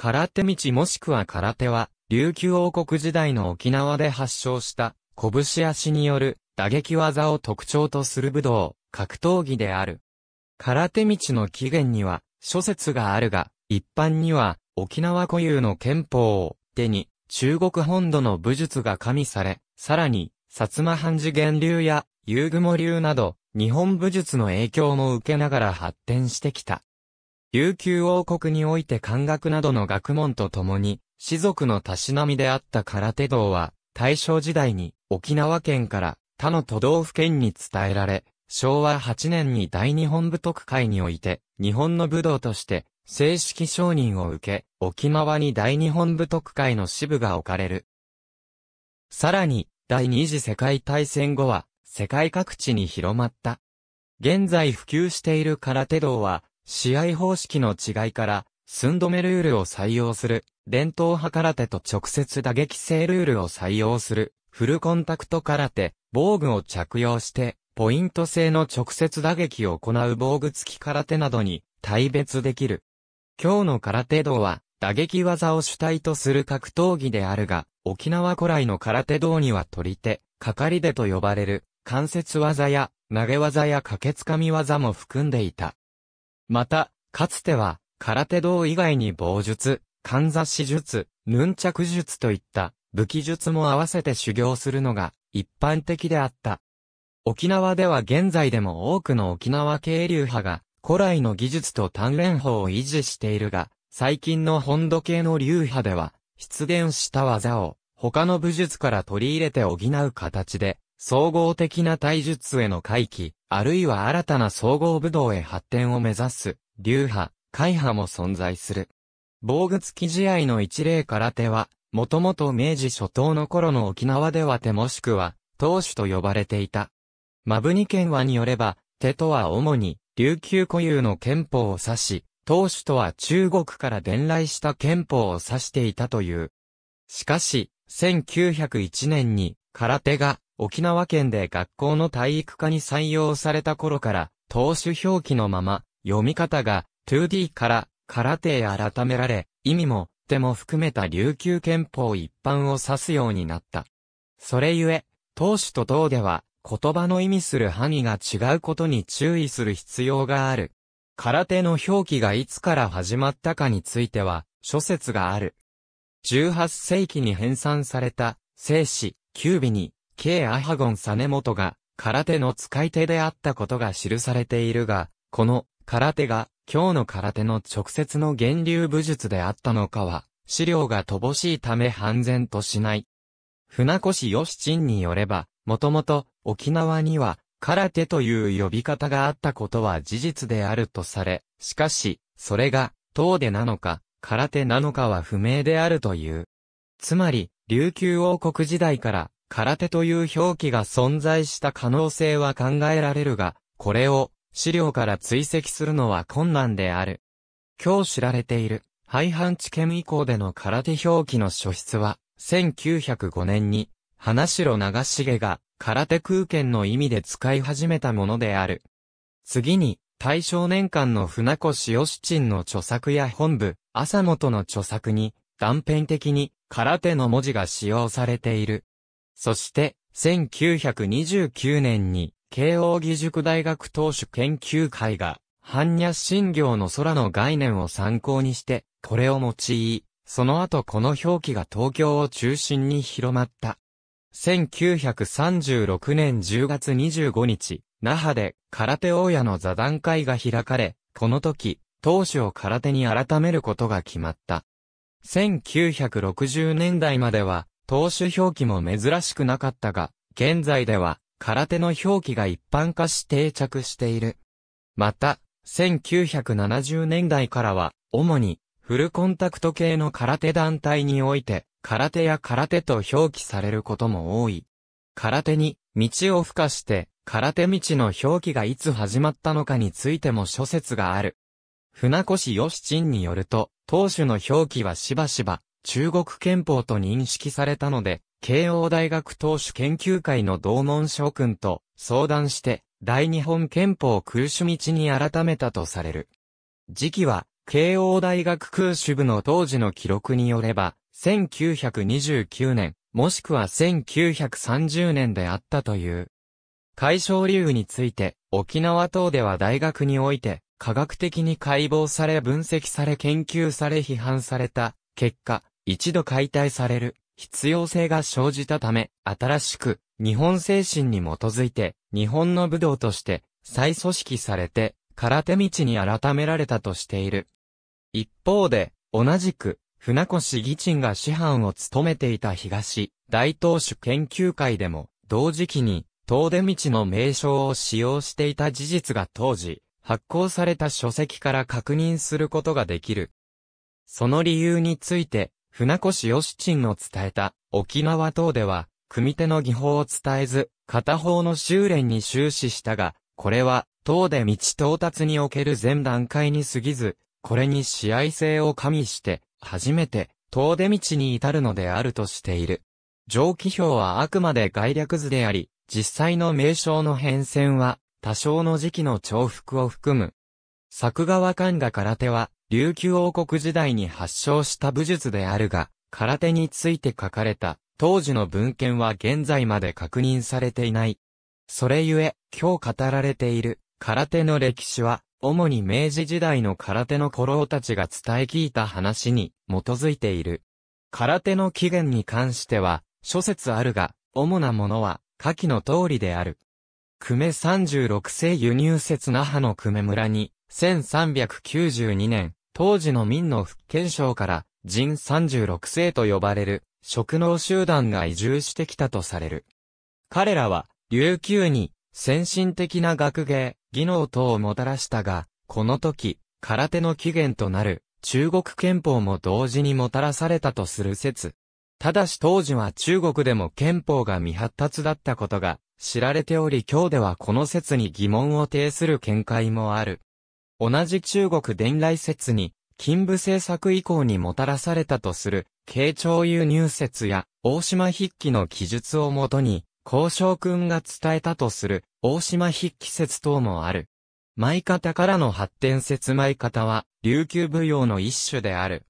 空手道もしくは空手は、琉球王国時代の沖縄で発祥した、拳足による打撃技を特徴とする武道、格闘技である。空手道の起源には、諸説があるが、一般には、沖縄固有の憲法を手に、中国本土の武術が加味され、さらに、薩摩藩次源流や、遊雲流など、日本武術の影響も受けながら発展してきた。琉球王国において漢学などの学問とともに、士族のたしなみであった空手道は、大正時代に沖縄県から他の都道府県に伝えられ、昭和8年に大日本武徳会において、日本の武道として正式承認を受け、沖縄に大日本武徳会の支部が置かれる。さらに、第二次世界大戦後は、世界各地に広まった。現在普及している空手道は、試合方式の違いから、寸止めルールを採用する、伝統派空手と直接打撃性ルールを採用する、フルコンタクト空手、防具を着用して、ポイント制の直接打撃を行う防具付き空手などに対別できる。今日の空手道は、打撃技を主体とする格闘技であるが、沖縄古来の空手道には取り手、かかり手と呼ばれる、関節技や、投げ技や駆けつかみ技も含んでいた。また、かつては、空手道以外に棒術、かんざし術、ヌンチャク術といった武器術も合わせて修行するのが一般的であった。沖縄では現在でも多くの沖縄系流派が古来の技術と鍛錬法を維持しているが、最近の本土系の流派では、出現した技を他の武術から取り入れて補う形で、総合的な体術への回帰、あるいは新たな総合武道へ発展を目指す、流派、会派も存在する。防具付き試合の一例空手は、もともと明治初頭の頃の沖縄では手もしくは、当主と呼ばれていた。マブニ県話によれば、手とは主に、琉球固有の憲法を指し、当主とは中国から伝来した憲法を指していたという。しかし、1901年に、空手が沖縄県で学校の体育科に採用された頃から、投手表記のまま、読み方が 2D から空手へ改められ、意味も、手も含めた琉球憲法一般を指すようになった。それゆえ、投手と党では、言葉の意味する範囲が違うことに注意する必要がある。空手の表記がいつから始まったかについては、諸説がある。18世紀に編纂された、聖史、九尾に、K アハゴン実元が空手の使い手であったことが記されているが、この空手が今日の空手の直接の源流武術であったのかは、資料が乏しいため判然としない。船越義鎮によれば、もともと沖縄には空手という呼び方があったことは事実であるとされ、しかし、それが、東出なのか、空手なのかは不明であるという。つまり、琉球王国時代から空手という表記が存在した可能性は考えられるが、これを資料から追跡するのは困難である。今日知られている、廃藩置県以降での空手表記の書室は、1905年に、花城長重が空手空間の意味で使い始めたものである。次に、大正年間の船越義鎮の著作や本部、朝本の著作に、断片的に空手の文字が使用されている。そして、1929年に、慶応義塾大学当主研究会が、般若心行の空の概念を参考にして、これを用い、その後この表記が東京を中心に広まった。1936年10月25日、那覇で空手大屋の座談会が開かれ、この時、当主を空手に改めることが決まった。1960年代までは、投手表記も珍しくなかったが、現在では空手の表記が一般化し定着している。また、1970年代からは、主にフルコンタクト系の空手団体において、空手や空手と表記されることも多い。空手に、道を付加して、空手道の表記がいつ始まったのかについても諸説がある。船越義鎮によると、当主の表記はしばしば、中国憲法と認識されたので、慶応大学党首研究会の同門諸君と相談して、大日本憲法空手道に改めたとされる。時期は、慶応大学空手部の当時の記録によれば、1929年、もしくは1930年であったという。解消理由について、沖縄等では大学において、科学的に解剖され分析され研究され批判された、結果、一度解体される必要性が生じたため、新しく日本精神に基づいて日本の武道として再組織されて空手道に改められたとしている。一方で、同じく、船越議鎮が師範を務めていた東、大東主研究会でも、同時期に、東出道の名称を使用していた事実が当時、発行された書籍から確認することができる。その理由について、船越義鎮の伝えた、沖縄等では、組手の技法を伝えず、片方の修練に終始したが、これは、等で道到達における全段階に過ぎず、これに試合性を加味して、初めて、遠出道に至るのであるとしている。上記表はあくまで概略図であり、実際の名称の変遷は、多少の時期の重複を含む。作川官が空手は、琉球王国時代に発祥した武術であるが、空手について書かれた当時の文献は現在まで確認されていない。それゆえ、今日語られている空手の歴史は、主に明治時代の空手の古老たちが伝え聞いた話に基づいている。空手の起源に関しては、諸説あるが、主なものは、下記の通りである。久米36世輸入説那覇の久米村に、1392年、当時の民の福建省から人36世と呼ばれる職能集団が移住してきたとされる。彼らは琉球に先進的な学芸、技能等をもたらしたが、この時、空手の起源となる中国憲法も同時にもたらされたとする説。ただし当時は中国でも憲法が未発達だったことが知られており今日ではこの説に疑問を呈する見解もある。同じ中国伝来説に、金武政策以降にもたらされたとする、慶長輸入説や、大島筆記の記述をもとに、交渉君が伝えたとする、大島筆記説等もある。舞方からの発展説舞方は、琉球舞踊の一種である。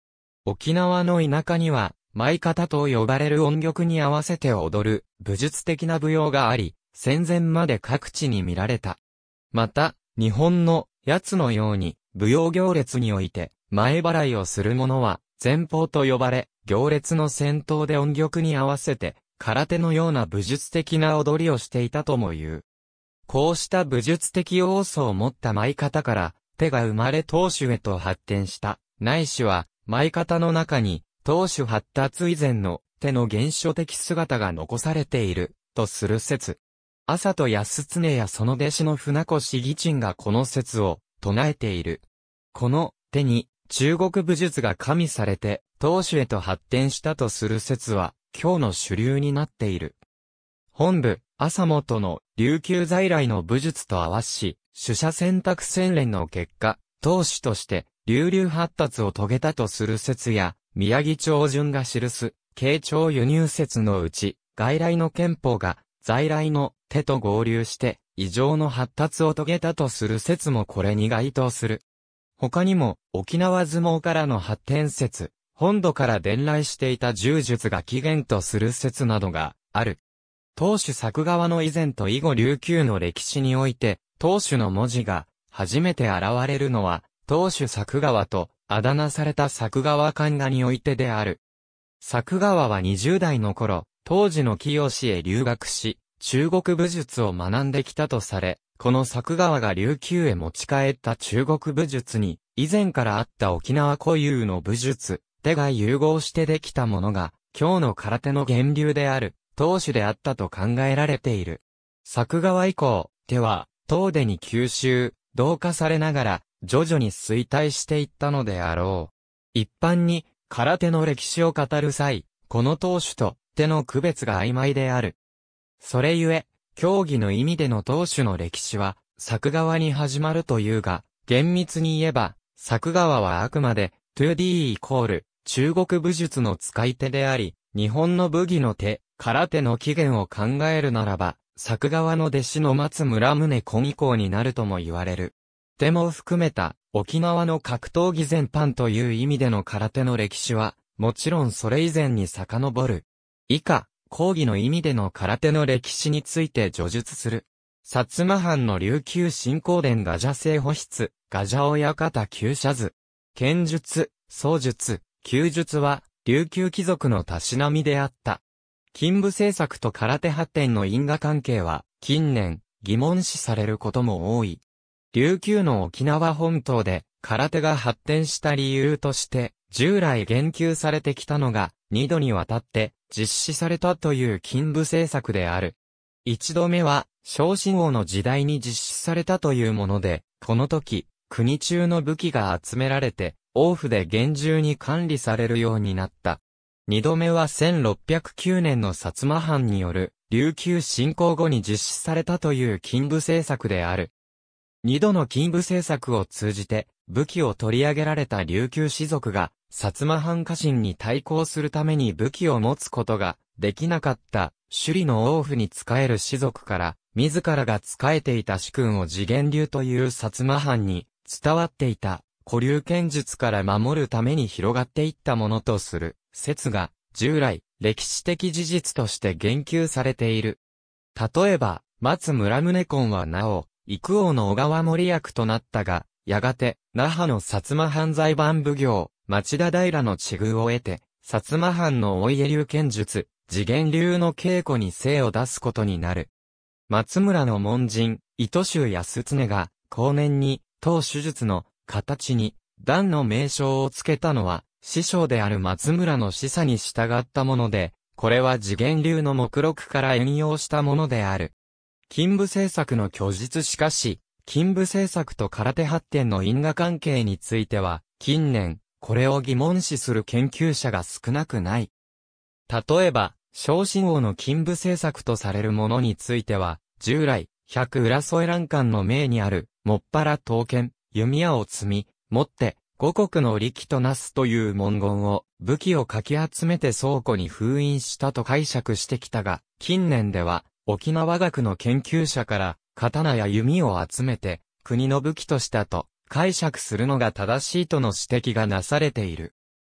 沖縄の田舎には、舞方と呼ばれる音曲に合わせて踊る、武術的な舞踊があり、戦前まで各地に見られた。また、日本の奴のように、舞踊行列において、前払いをする者は、前方と呼ばれ、行列の先頭で音曲に合わせて、空手のような武術的な踊りをしていたとも言う。こうした武術的要素を持った舞方から、手が生まれ当主へと発展した。ないしは、舞方の中に、当主発達以前の手の原初的姿が残されている、とする説。朝と安常やその弟子の船越義鎮がこの説を唱えている。この手に中国武術が加味されて当主へと発展したとする説は今日の主流になっている。本部、朝元の琉球在来の武術と合わし、主者選択宣練の結果、当主として流流発達を遂げたとする説や、宮城長順が記す、慶長輸入説のうち、外来の憲法が在来の手と合流して異常の発達を遂げたとする説もこれに該当する。他にも沖縄相撲からの発展説、本土から伝来していた柔術が起源とする説などがある。当主作側の以前と以後琉球の歴史において、当主の文字が初めて現れるのは、当主作川とあだ名された作川神画においてである。作川は20代の頃、当時の清へ留学し、中国武術を学んできたとされ、この作川が琉球へ持ち帰った中国武術に、以前からあった沖縄固有の武術、手が融合してできたものが、今日の空手の源流である、当主であったと考えられている。作川以降、手は、東出に吸収、同化されながら、徐々に衰退していったのであろう。一般に、空手の歴史を語る際、この当主と、手の区別が曖昧である。それゆえ、競技の意味での当主の歴史は、作側に始まるというが、厳密に言えば、作側はあくまで、2D イコール、中国武術の使い手であり、日本の武技の手、空手の起源を考えるならば、作側の弟子の松村宗子以降になるとも言われる。でも含めた、沖縄の格闘技全般という意味での空手の歴史は、もちろんそれ以前に遡る。以下、講義の意味での空手の歴史について叙述する。薩摩藩の琉球新光伝ガジャ製保室、ガジャ親方旧社図。剣術、槍術、旧術は、琉球貴族のたしなみであった。勤務政策と空手発展の因果関係は、近年、疑問視されることも多い。琉球の沖縄本島で、空手が発展した理由として、従来言及されてきたのが、2度にわたって実施されたという勤務政策である。一度目は、昇進王の時代に実施されたというもので、この時、国中の武器が集められて、王府で厳重に管理されるようになった。二度目は1609年の薩摩藩による琉球侵攻後に実施されたという勤務政策である。二度の勤務政策を通じて武器を取り上げられた琉球士族が薩摩藩家臣に対抗するために武器を持つことができなかった首里の王府に仕える士族から、自らが仕えていた主君を次元流という薩摩藩に伝わっていた古流剣術から守るために広がっていったものとする説が従来歴史的事実として言及されている。例えば、松村宗婚はなお、幾王の小川森役となったが、やがて、那覇の薩摩藩財番奉行、町田平の地遇を得て、薩摩藩のお家流剣術、次元流の稽古に精を出すことになる。松村の門人、糸州安常が、後年に、当手術の形に、段の名称を付けたのは、師匠である松村の示唆に従ったもので、これは次元流の目録から引用したものである。勤務政策の虚実しかし、勤務政策と空手発展の因果関係については、近年、これを疑問視する研究者が少なくない。例えば、昇進王の勤務政策とされるものについては、従来、百浦添欄間の命にある、もっぱら刀剣、弓矢を積み、持って、五国の力となすという文言を、武器をかき集めて倉庫に封印したと解釈してきたが、近年では、沖縄学の研究者から、刀や弓を集めて、国の武器としたと、解釈するのが正しいとの指摘がなされている。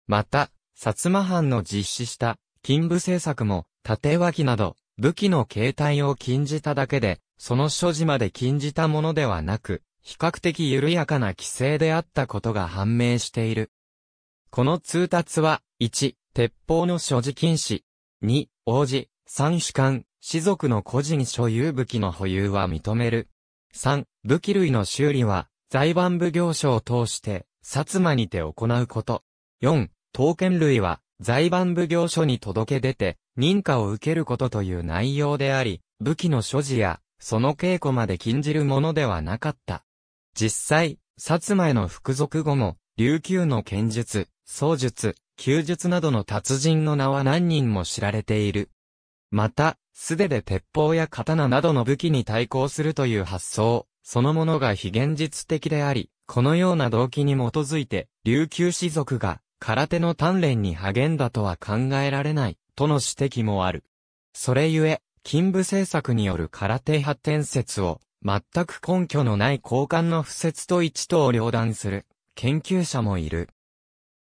また、薩摩藩の実施した勤武政策も、縦脇など、武器の形態を禁じただけで、その所持まで禁じたものではなく、比較的緩やかな規制であったことが判明している。この通達は、1、鉄砲の所持禁止。2、王子、3、主観、士族の個人所有武器の保有は認める。3、武器類の修理は、財番奉行所を通して、薩摩にて行うこと。4、刀剣類は、財番奉行所に届け出て、認可を受けることという内容であり、武器の所持や、その稽古まで禁じるものではなかった。実際、薩摩への服属後も、琉球の剣術、槍術、弓術などの達人の名は何人も知られている。また、素手で鉄砲や刀などの武器に対抗するという発想、そのものが非現実的であり、このような動機に基づいて、琉球士族が空手の鍛錬に励んだとは考えられない、との指摘もある。それゆえ、勤務政策による空手発展説を、全く根拠のない交換の不説と一刀両断する、研究者もいる。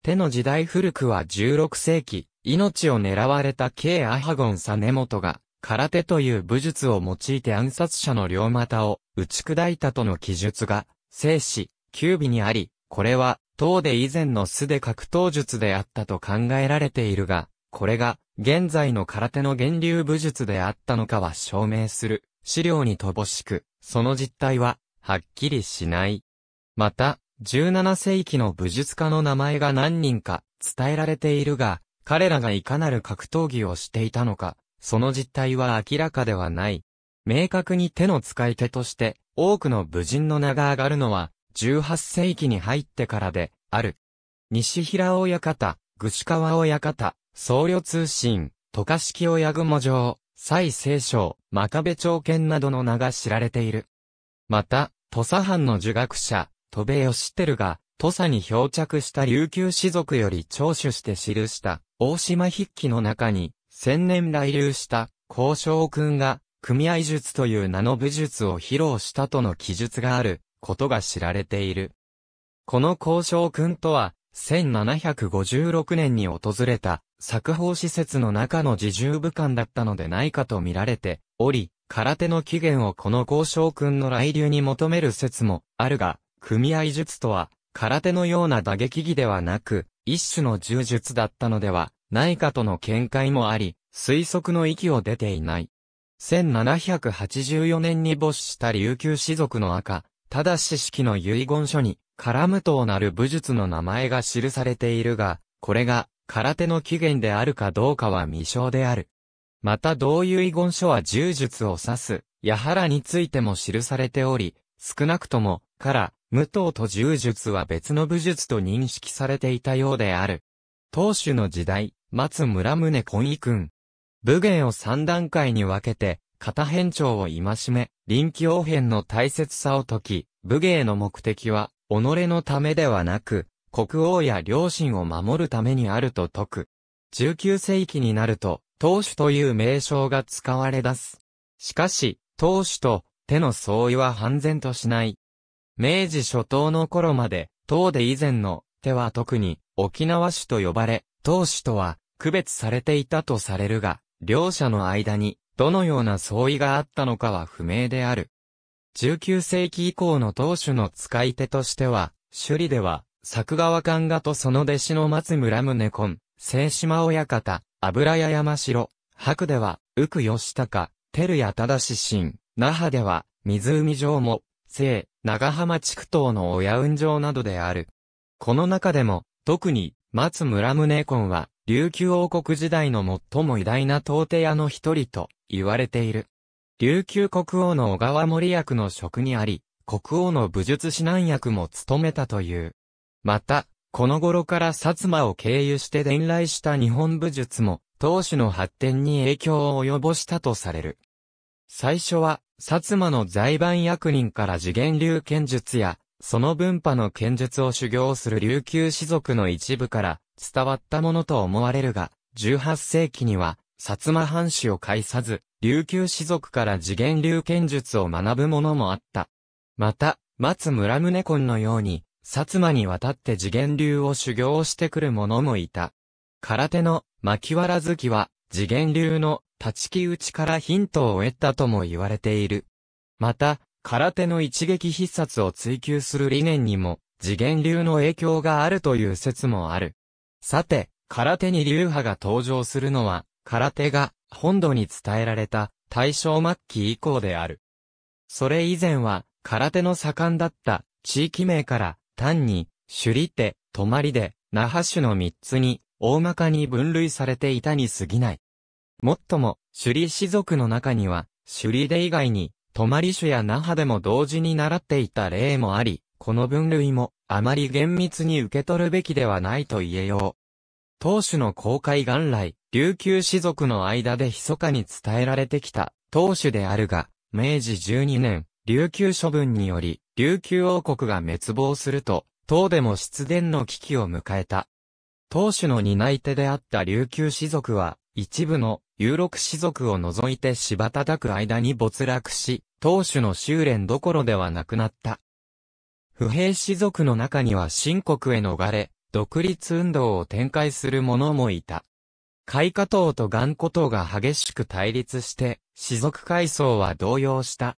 手の時代古くは16世紀、命を狙われた K アハゴンサネモトが、空手という武術を用いて暗殺者の両股を打ち砕いたとの記述が、生死、九尾にあり、これは、唐で以前の素で格闘術であったと考えられているが、これが、現在の空手の源流武術であったのかは証明する、資料に乏しく、その実態は、はっきりしない。また、17世紀の武術家の名前が何人か伝えられているが、彼らがいかなる格闘技をしていたのか、その実態は明らかではない。明確に手の使い手として、多くの武人の名が上がるのは、18世紀に入ってからで、ある。西平親方、愚子川親方、僧侶通信、渡嘉敷親雲城、蔡聖章、真壁長剣などの名が知られている。また、土佐藩の儒学者、戸部義輝が、土佐に漂着した琉球士族より聴取して記した、大島筆記の中に、千年来流した交渉君が組合術という名の武術を披露したとの記述があることが知られている。この交渉君とは、1756年に訪れた作法施設の中の自重武官だったのでないかと見られており、空手の起源をこの交渉君の来流に求める説もあるが、組合術とは空手のような打撃技ではなく、一種の柔術だったのではないかとの見解もあり、推測の域を出ていない。1784年に没した琉球士族の赤、ただし式の遺言書に、ラむとなる武術の名前が記されているが、これが空手の起源であるかどうかは未詳である。また同遺言書は柔術を指す、矢原についても記されており、少なくとも、から、武藤と柔術は別の武術と認識されていたようである。当主の時代、松村宗根井君。武芸を三段階に分けて、型変調を戒め、臨機応変の大切さを解き、武芸の目的は、己のためではなく、国王や両親を守るためにあると説く。19世紀になると、当主という名称が使われ出す。しかし、当主と手の相違は判然としない。明治初頭の頃まで、唐で以前の手は特に沖縄主と呼ばれ、当主とは区別されていたとされるが、両者の間にどのような相違があったのかは不明である。19世紀以降の当主の使い手としては、首里では、作川官画とその弟子の松村宗根、清島親方、油屋山城、白では、右久吉高、照屋し、新、那覇では、湖城も、西、長浜地区等の親運城などである。この中でも、特に、松村宗根は、琉球王国時代の最も偉大な到底屋の一人と言われている。琉球国王の小川森役の職にあり、国王の武術指南役も務めたという。また、この頃から薩摩を経由して伝来した日本武術も、当主の発展に影響を及ぼしたとされる。最初は、薩摩の財番役人から次元流剣術や、その文派の剣術を修行する琉球士族の一部から伝わったものと思われるが、18世紀には、薩摩藩主を介さず、琉球士族から次元流剣術を学ぶ者もあった。また、松村宗根のように、薩摩に渡って次元流を修行してくる者もいた。空手の牧原月は、次元流の立ち木打ちからヒントを得たとも言われている。また、空手の一撃必殺を追求する理念にも、次元流の影響があるという説もある。さて、空手に流派が登場するのは、空手が本土に伝えられた大正末期以降である。それ以前は、空手の盛んだった地域名から、単に、首里手、泊まりで、那覇種の三つに、大まかに分類されていたに過ぎない。もっとも、首里士族の中には、首里手以外に、泊り種や那覇でも同時に習っていた例もあり、この分類もあまり厳密に受け取るべきではないと言えよう。当主の公開元来、琉球士族の間で密かに伝えられてきた当主であるが、明治12年、琉球処分により、琉球王国が滅亡すると、唐でも出現の危機を迎えた。当主の担い手であった琉球士族は、一部の有力士族を除いて芝叩く間に没落し、当主の修練どころではなくなった。不平士族の中には新国へ逃れ、独立運動を展開する者もいた。海下党と頑古党が激しく対立して、士族階層は動揺した。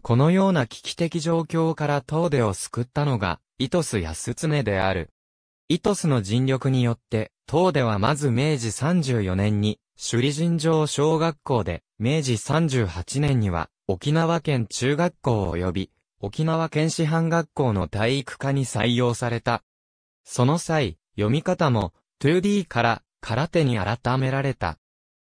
このような危機的状況から東出を救ったのが、イトスやスツネである。イトスの尽力によって、唐ではまず明治34年に、首里尋常小学校で、明治38年には、沖縄県中学校及び、沖縄県師範学校の体育科に採用された。その際、読み方も、2D から空手に改められた。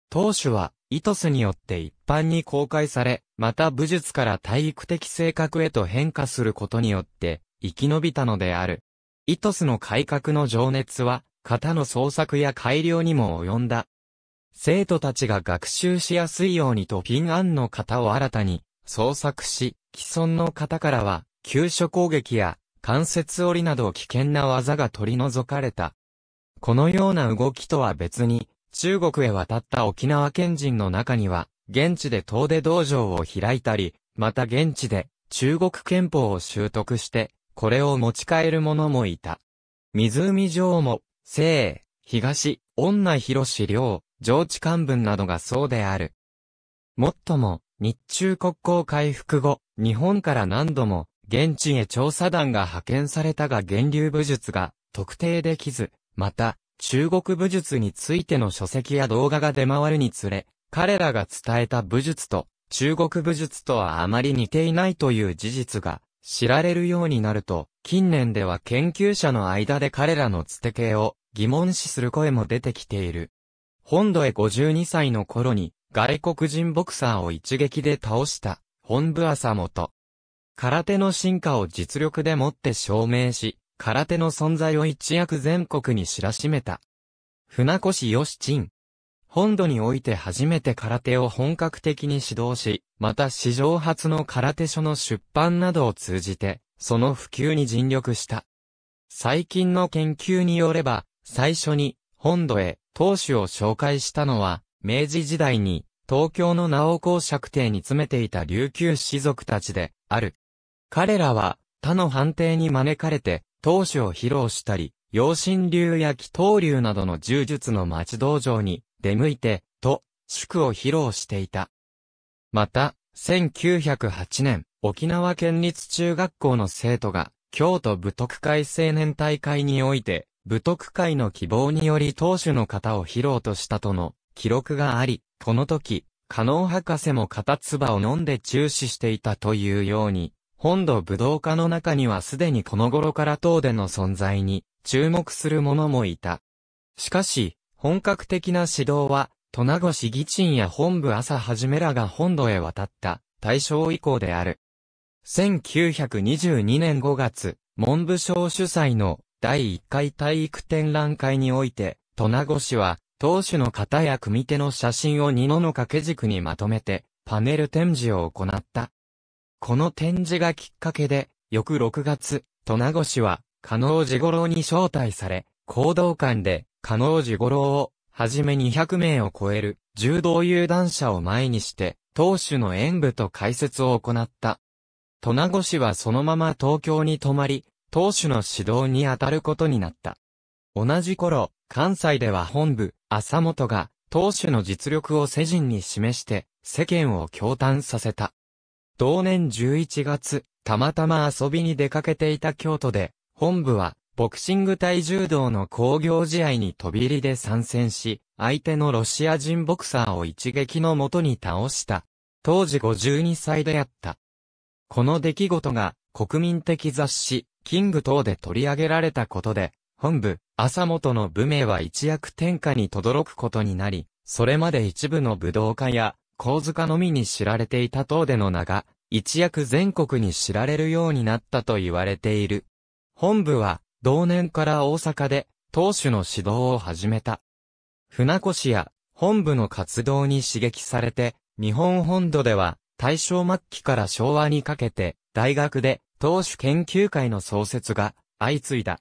当初は、イトスによって一般に公開され、また武術から体育的性格へと変化することによって、生き延びたのである。イトスの改革の情熱は、型の創作や改良にも及んだ。生徒たちが学習しやすいようにとピンアンの型を新たに創作し、既存の型からは、急所攻撃や関節折りなど危険な技が取り除かれた。このような動きとは別に、中国へ渡った沖縄県人の中には、現地で遠出道場を開いたり、また現地で中国憲法を習得して、これを持ち帰る者もいた。湖上も、西、東、女広志両、上地漢文などがそうである。もっとも、日中国交回復後、日本から何度も、現地へ調査団が派遣されたが源流武術が特定できず、また、中国武術についての書籍や動画が出回るにつれ、彼らが伝えた武術と、中国武術とはあまり似ていないという事実が知られるようになると、近年では研究者の間で彼らのつて系を疑問視する声も出てきている。本土へ52歳の頃に外国人ボクサーを一撃で倒した本部朝元。空手の進化を実力でもって証明し、空手の存在を一躍全国に知らしめた。船越義鎮。本土において初めて空手を本格的に指導し、また史上初の空手書の出版などを通じて、その普及に尽力した。最近の研究によれば、最初に本土へ当主を紹介したのは、明治時代に東京の名王公爵邸に詰めていた琉球士族たちである。彼らは他の藩邸に招かれて当主を披露したり、養神流や祈祷流などの柔術の町道場に出向いて、と、祝を披露していた。また、1908年、沖縄県立中学校の生徒が、京都武徳会青年大会において、武徳会の希望により当主の方を披露としたとの記録があり、この時、加納博士も片唾を飲んで注視していたというように、本土武道家の中にはすでにこの頃から東での存在に注目する者もいた。しかし、本格的な指導は戸名越議鎮や本部朝はじめらが本土へ渡った、大正以降である。1922年5月、文部省主催の第1回体育展覧会において、戸名越は、当主の方や組手の写真を二の掛け軸にまとめて、パネル展示を行った。この展示がきっかけで、翌6月、戸名越は、加納寺五郎に招待され、行動館で、加納寺五郎をはじめ200名を超える柔道有段者を前にして、当主の演舞と解説を行った。戸越氏はそのまま東京に泊まり、当主の指導に当たることになった。同じ頃、関西では本部、浅本が、当主の実力を世人に示して、世間を驚嘆させた。同年11月、たまたま遊びに出かけていた京都で、本部は、ボクシング体柔道の工業試合に飛び入りで参戦し、相手のロシア人ボクサーを一撃のもとに倒した。当時52歳であった。この出来事が国民的雑誌、キング等で取り上げられたことで、本部、朝本の部名は一躍天下に轟くことになり、それまで一部の武道家や、小塚のみに知られていた等での名が、一躍全国に知られるようになったと言われている。本部は、同年から大阪で、投手の指導を始めた。船越や本部の活動に刺激されて、日本本土では大正末期から昭和にかけて、大学で投手研究会の創設が相次いだ。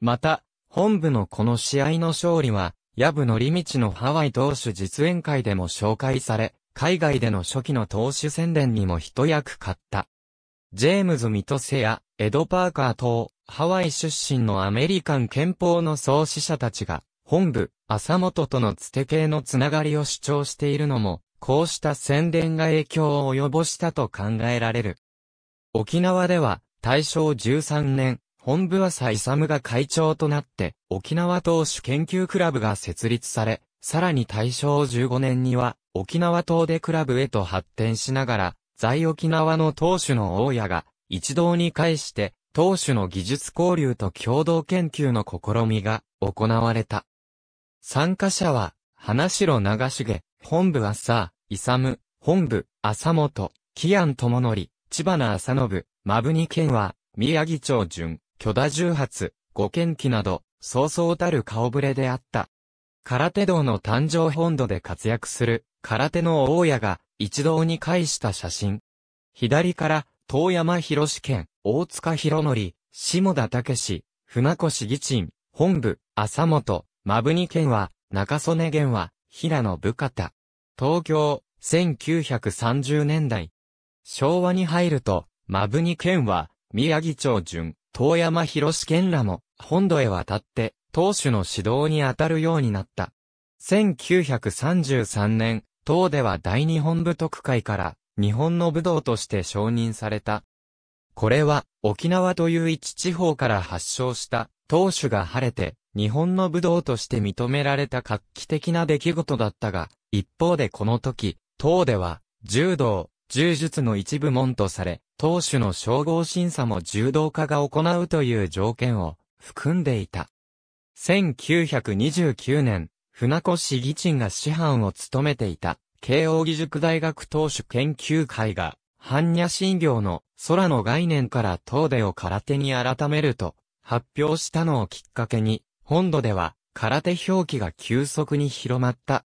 また、本部のこの試合の勝利は、矢部のりみのハワイ投手実演会でも紹介され、海外での初期の投手宣伝にも一役買った。ジェームズ・ミトセやエド・パーカー等、ハワイ出身のアメリカン憲法の創始者たちが、本部、朝本とのつて系のつながりを主張しているのも、こうした宣伝が影響を及ぼしたと考えられる。沖縄では、大正13年、本部朝勇が会長となって、沖縄党首研究クラブが設立され、さらに大正15年には、沖縄島でクラブへと発展しながら、在沖縄の党首の大家が、一堂に会して、当主の技術交流と共同研究の試みが行われた。参加者は、花城長重、本部浅、勇、本部、浅本、木安智則、千葉な浅信、まぶに県は、宮城町順、巨田重発、五県記など、そうそうたる顔ぶれであった。空手道の誕生本土で活躍する、空手の大家が、一堂に会した写真。左から、遠山博士県、大塚博則、下田武船越義鎮、本部、浅本、まぶに県は、中曽根県は、平野部方。東京、1930年代。昭和に入ると、まぶに県は、宮城町順、遠山博士県らも、本土へ渡って、当主の指導に当たるようになった。1933年、党では大日本部特会から、日本の武道として承認された。これは、沖縄という一地方から発祥した、当主が晴れて、日本の武道として認められた画期的な出来事だったが、一方でこの時、党では、柔道、柔術の一部門とされ、当主の称号審査も柔道家が行うという条件を含んでいた。1929年、船越義鎮が師範を務めていた慶応義塾大学当主研究会が、般若心経の空の概念から東出を空手に改めると発表したのをきっかけに、本土では空手表記が急速に広まった。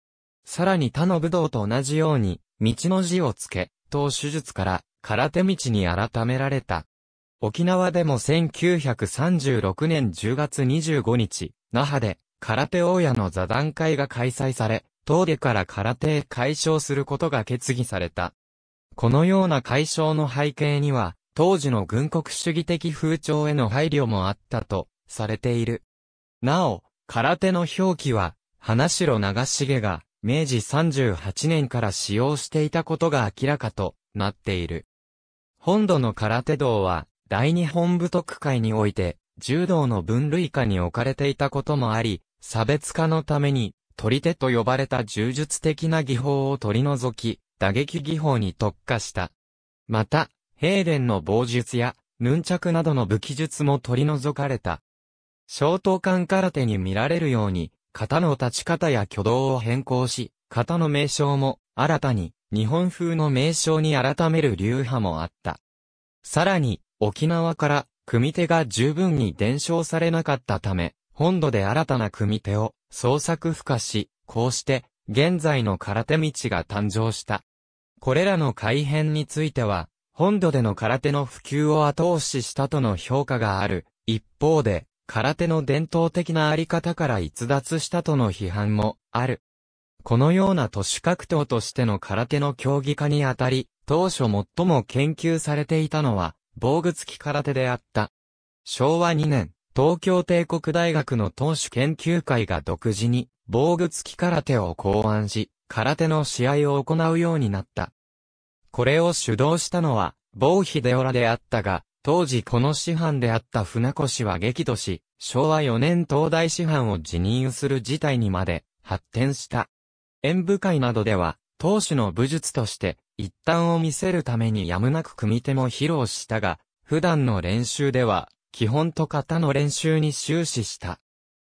さらに他の武道と同じように、道の字をつけ、当手術から空手道に改められた。沖縄でも1936年10月25日、那覇で空手大屋の座談会が開催され、峠から空手へ解消することが決議された。このような解消の背景には、当時の軍国主義的風潮への配慮もあったと、されている。なお、空手の表記は、花城長重が、明治38年から使用していたことが明らかとなっている。本土の空手道は、大日本部徳会において、柔道の分類下に置かれていたこともあり、差別化のために、取り手と呼ばれた柔術的な技法を取り除き、打撃技法に特化した。また、デンの棒術や、ヌンチャクなどの武器術も取り除かれた。小刀管空手に見られるように、型の立ち方や挙動を変更し、型の名称も、新たに、日本風の名称に改める流派もあった。さらに、沖縄から、組手が十分に伝承されなかったため、本土で新たな組手を、創作孵化し、こうして、現在の空手道が誕生した。これらの改変については、本土での空手の普及を後押ししたとの評価がある。一方で、空手の伝統的なあり方から逸脱したとの批判もある。このような都市格闘としての空手の競技化にあたり、当初最も研究されていたのは、防具付き空手であった。昭和2年、東京帝国大学の投手研究会が独自に防具付き空手を考案し、空手の試合を行うようになった。これを主導したのは、某秀オであったが、当時この師範であった船越は激怒し、昭和4年東大師範を辞任する事態にまで発展した。演舞会などでは、当主の武術として、一端を見せるためにやむなく組手も披露したが、普段の練習では、基本と型の練習に終始した。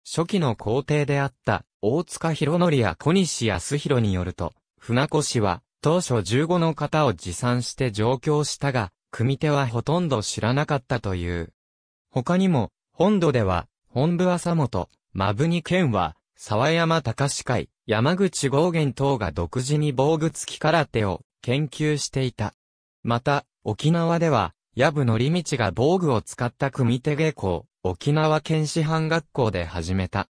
初期の皇帝であった大塚博則や小西康弘によると、船越は当初15の型を持参して上京したが、組手はほとんど知らなかったという。他にも、本土では、本部浅本、マブニ県は、沢山高司会、山口豪言等が独自に防具付き空手を研究していた。また、沖縄では、矢部のりみちが防具を使った組手稽古を沖縄県師範学校で始めた。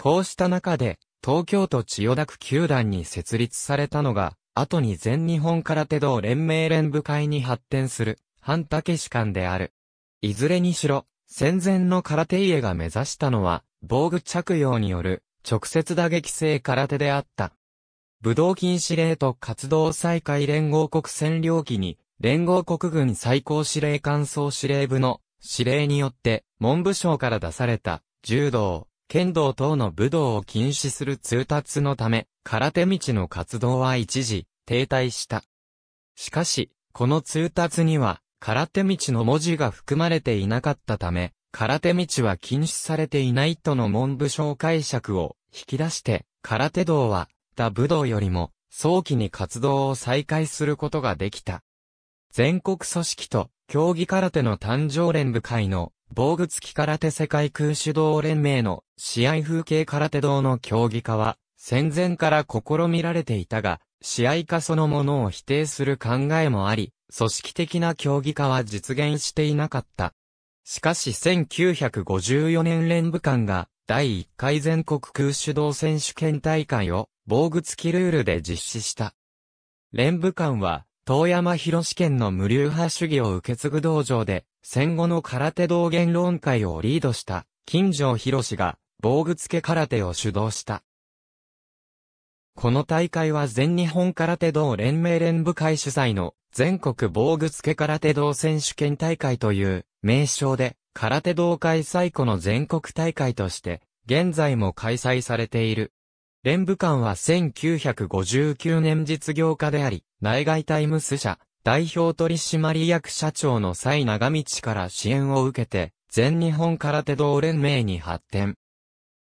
こうした中で、東京都千代田区球団に設立されたのが、後に全日本空手道連盟連部会に発展する、半武士館である。いずれにしろ、戦前の空手家が目指したのは、防具着用による、直接打撃性空手であった。武道禁止令と活動再開連合国占領期に、連合国軍最高司令官総司令部の司令によって文部省から出された柔道、剣道等の武道を禁止する通達のため、空手道の活動は一時停滞した。しかし、この通達には空手道の文字が含まれていなかったため、空手道は禁止されていないとの文部省解釈を引き出して、空手道は、他武道よりも、早期に活動を再開することができた。全国組織と、競技空手の誕生連部会の、防具付き空手世界空手道連盟の、試合風景空手道の競技化は、戦前から試みられていたが、試合化そのものを否定する考えもあり、組織的な競技化は実現していなかった。しかし1954年連部間が第1回全国空手道選手権大会を防具付きルールで実施した。連部間は遠山広志県の無流派主義を受け継ぐ道場で、戦後の空手道元論会をリードした、金城広志が、防具付け空手を主導した。この大会は全日本空手道連盟連部会主催の全国防具付け空手道選手権大会という名称で空手道会最古の全国大会として現在も開催されている。連武館は1959年実業家であり、内外タイムス社、代表取締役社長の蔡長道から支援を受けて、全日本空手道連盟に発展。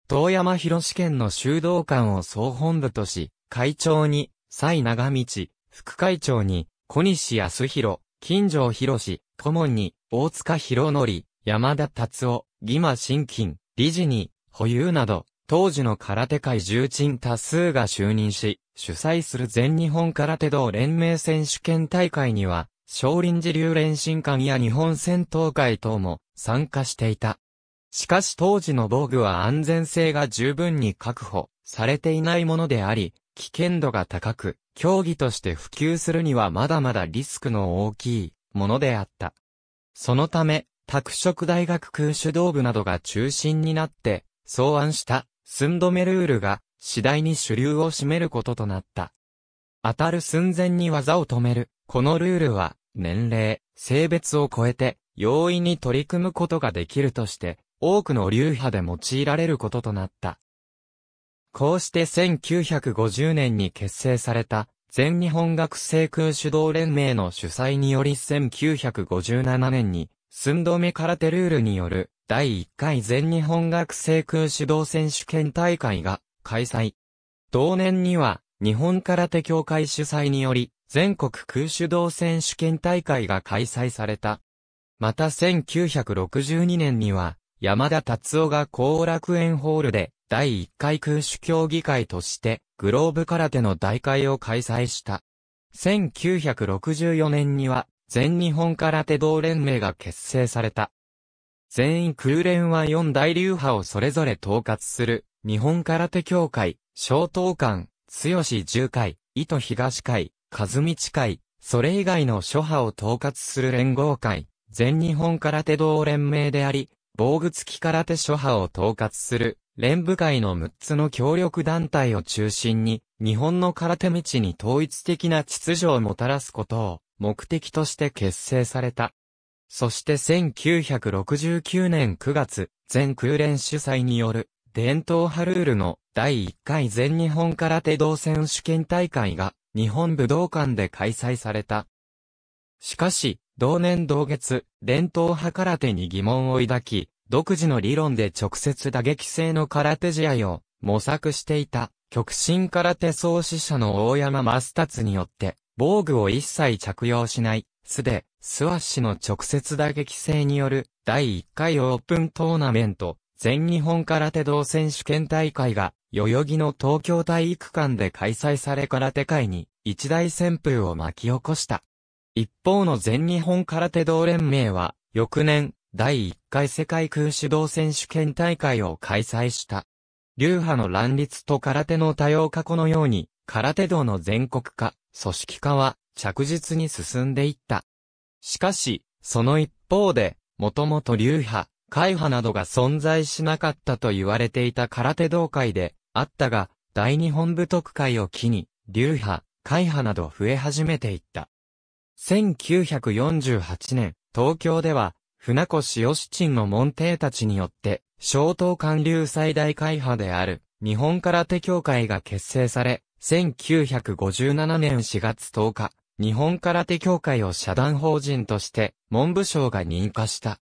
遠山広県の修道館を総本部とし、会長に、蔡長道、副会長に、小西康弘、金城博士、顧問に、大塚博則、山田達夫、義馬新金、理事に、保有など、当時の空手界重鎮多数が就任し、主催する全日本空手道連盟選手権大会には、少林寺流連神館や日本戦闘会等も参加していた。しかし当時の防具は安全性が十分に確保されていないものであり、危険度が高く、競技として普及するにはまだまだリスクの大きいものであった。そのため、拓殖大学空手道部などが中心になって、草案したスンドメルールが次第に主流を占めることとなった。当たる寸前に技を止める。このルールは、年齢、性別を超えて、容易に取り組むことができるとして、多くの流派で用いられることとなった。こうして1950年に結成された、全日本学生空手道連盟の主催により1957年に、寸止め空手ルールによる第1回全日本学生空手道選手権大会が開催。同年には、日本空手協会主催により、全国空手道選手権大会が開催された。また1962年には、山田達夫が後楽園ホールで、第1回空手協議会として、グローブ空手の大会を開催した。1964年には、全日本空手道連盟が結成された。全員空連は4大流派をそれぞれ統括する、日本空手協会、小東館、強し重会、糸東会、和道会、それ以外の諸派を統括する連合会、全日本空手道連盟であり、防具付き空手諸派を統括する、連部会の6つの協力団体を中心に、日本の空手道に統一的な秩序をもたらすことを目的として結成された。そして1969年9月、全空連主催による、伝統ハルールの第1回全日本空手道選手権大会が日本武道館で開催された。しかし、同年同月、伝統派空手に疑問を抱き、独自の理論で直接打撃性の空手試合を模索していた、極真空手創始者の大山マスタツによって、防具を一切着用しない、素で、スワッシュの直接打撃性による第1回オープントーナメント全日本空手道選手権大会が代々木の東京体育館で開催され空手界に一大旋風を巻き起こした。一方の全日本空手道連盟は翌年第1回世界空手道選手権大会を開催した。流派の乱立と空手の多様化このように空手道の全国化、組織化は着実に進んでいった。しかし、その一方で、もともと流派、会派などが存在しなかったと言われていた空手道会であったが、大日本武徳会を機に、流派、会派など増え始めていった。1948年、東京では、船越義鎮の門弟たちによって、小東韓流最大会派である、日本空手協会が結成され、1957年4月10日、日本空手協会を社団法人として文部省が認可した。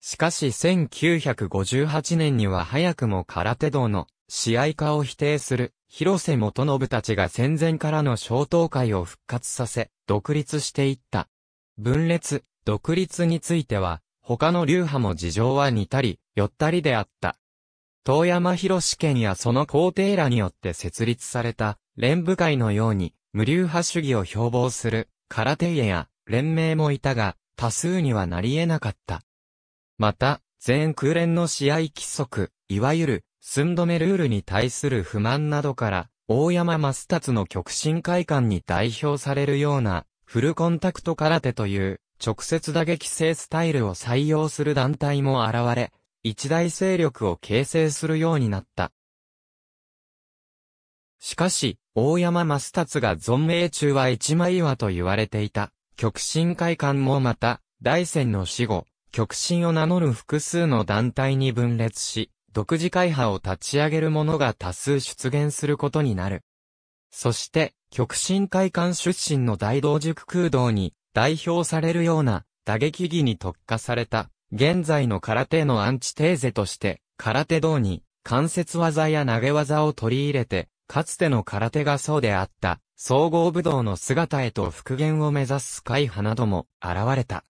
しかし1958年には早くも空手道の試合化を否定する広瀬元信たちが戦前からの商討会を復活させ、独立していった。分裂、独立については、他の流派も事情は似たり、寄ったりであった。遠山博試験やその皇帝らによって設立された、連部会のように、無流派主義を標榜する空手家や連盟もいたが、多数にはなり得なかった。また、全空連の試合規則、いわゆる、寸止めルールに対する不満などから、大山増達の極真会館に代表されるような、フルコンタクト空手という、直接打撃性スタイルを採用する団体も現れ、一大勢力を形成するようになった。しかし、大山増達が存命中は一枚岩と言われていた。極真会館もまた、大戦の死後、極真を名乗る複数の団体に分裂し、独自会派を立ち上げる者が多数出現することになる。そして、極真会館出身の大道塾空洞に代表されるような打撃技に特化された、現在の空手のアンチテーゼとして、空手道に関節技や投げ技を取り入れて、かつての空手がそうであった、総合武道の姿へと復元を目指す会派なども現れた。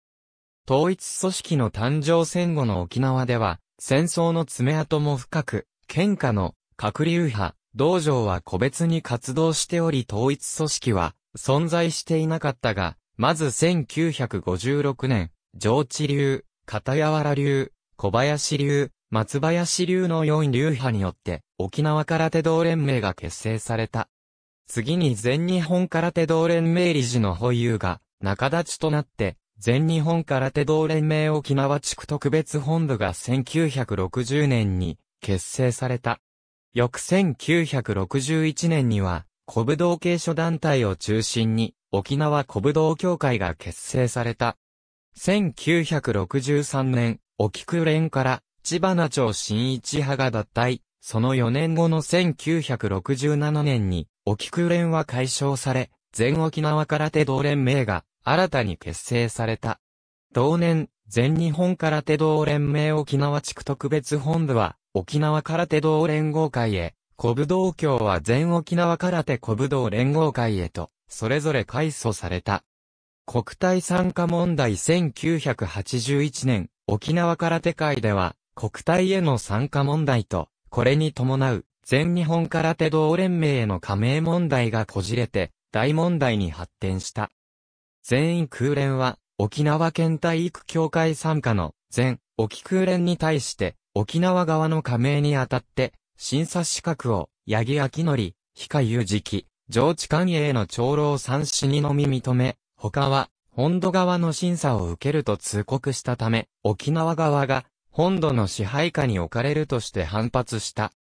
統一組織の誕生戦後の沖縄では、戦争の爪痕も深く、喧嘩の各流派、道場は個別に活動しており統一組織は存在していなかったが、まず1956年、上智流、片柔流、小林流、松林流の4流派によって、沖縄空手道連盟が結成された。次に全日本空手道連盟理事の保有が仲立ちとなって、全日本空手道連盟沖縄地区特別本部が1960年に結成された。翌1961年には、古武道継諸団体を中心に、沖縄古武道協会が結成された。1963年、沖久連から、千葉那町新一派が脱退。その4年後の1967年に、沖空連は解消され、全沖縄空手道連盟が新たに結成された。同年、全日本空手道連盟沖縄地区特別本部は、沖縄空手道連合会へ、古武道協は全沖縄空手古武道連合会へと、それぞれ改祖された。国体参加問題1981年、沖縄空手会では、国体への参加問題と、これに伴う、全日本空手道連盟への加盟問題がこじれて、大問題に発展した。全員空連は、沖縄県体育協会参加の、全、沖空連に対して、沖縄側の加盟にあたって、審査資格を、八木明則、非加有時期、上智官営の長老三死にのみ認め、他は、本土側の審査を受けると通告したため、沖縄側が本土の支配下に置かれるとして反発した。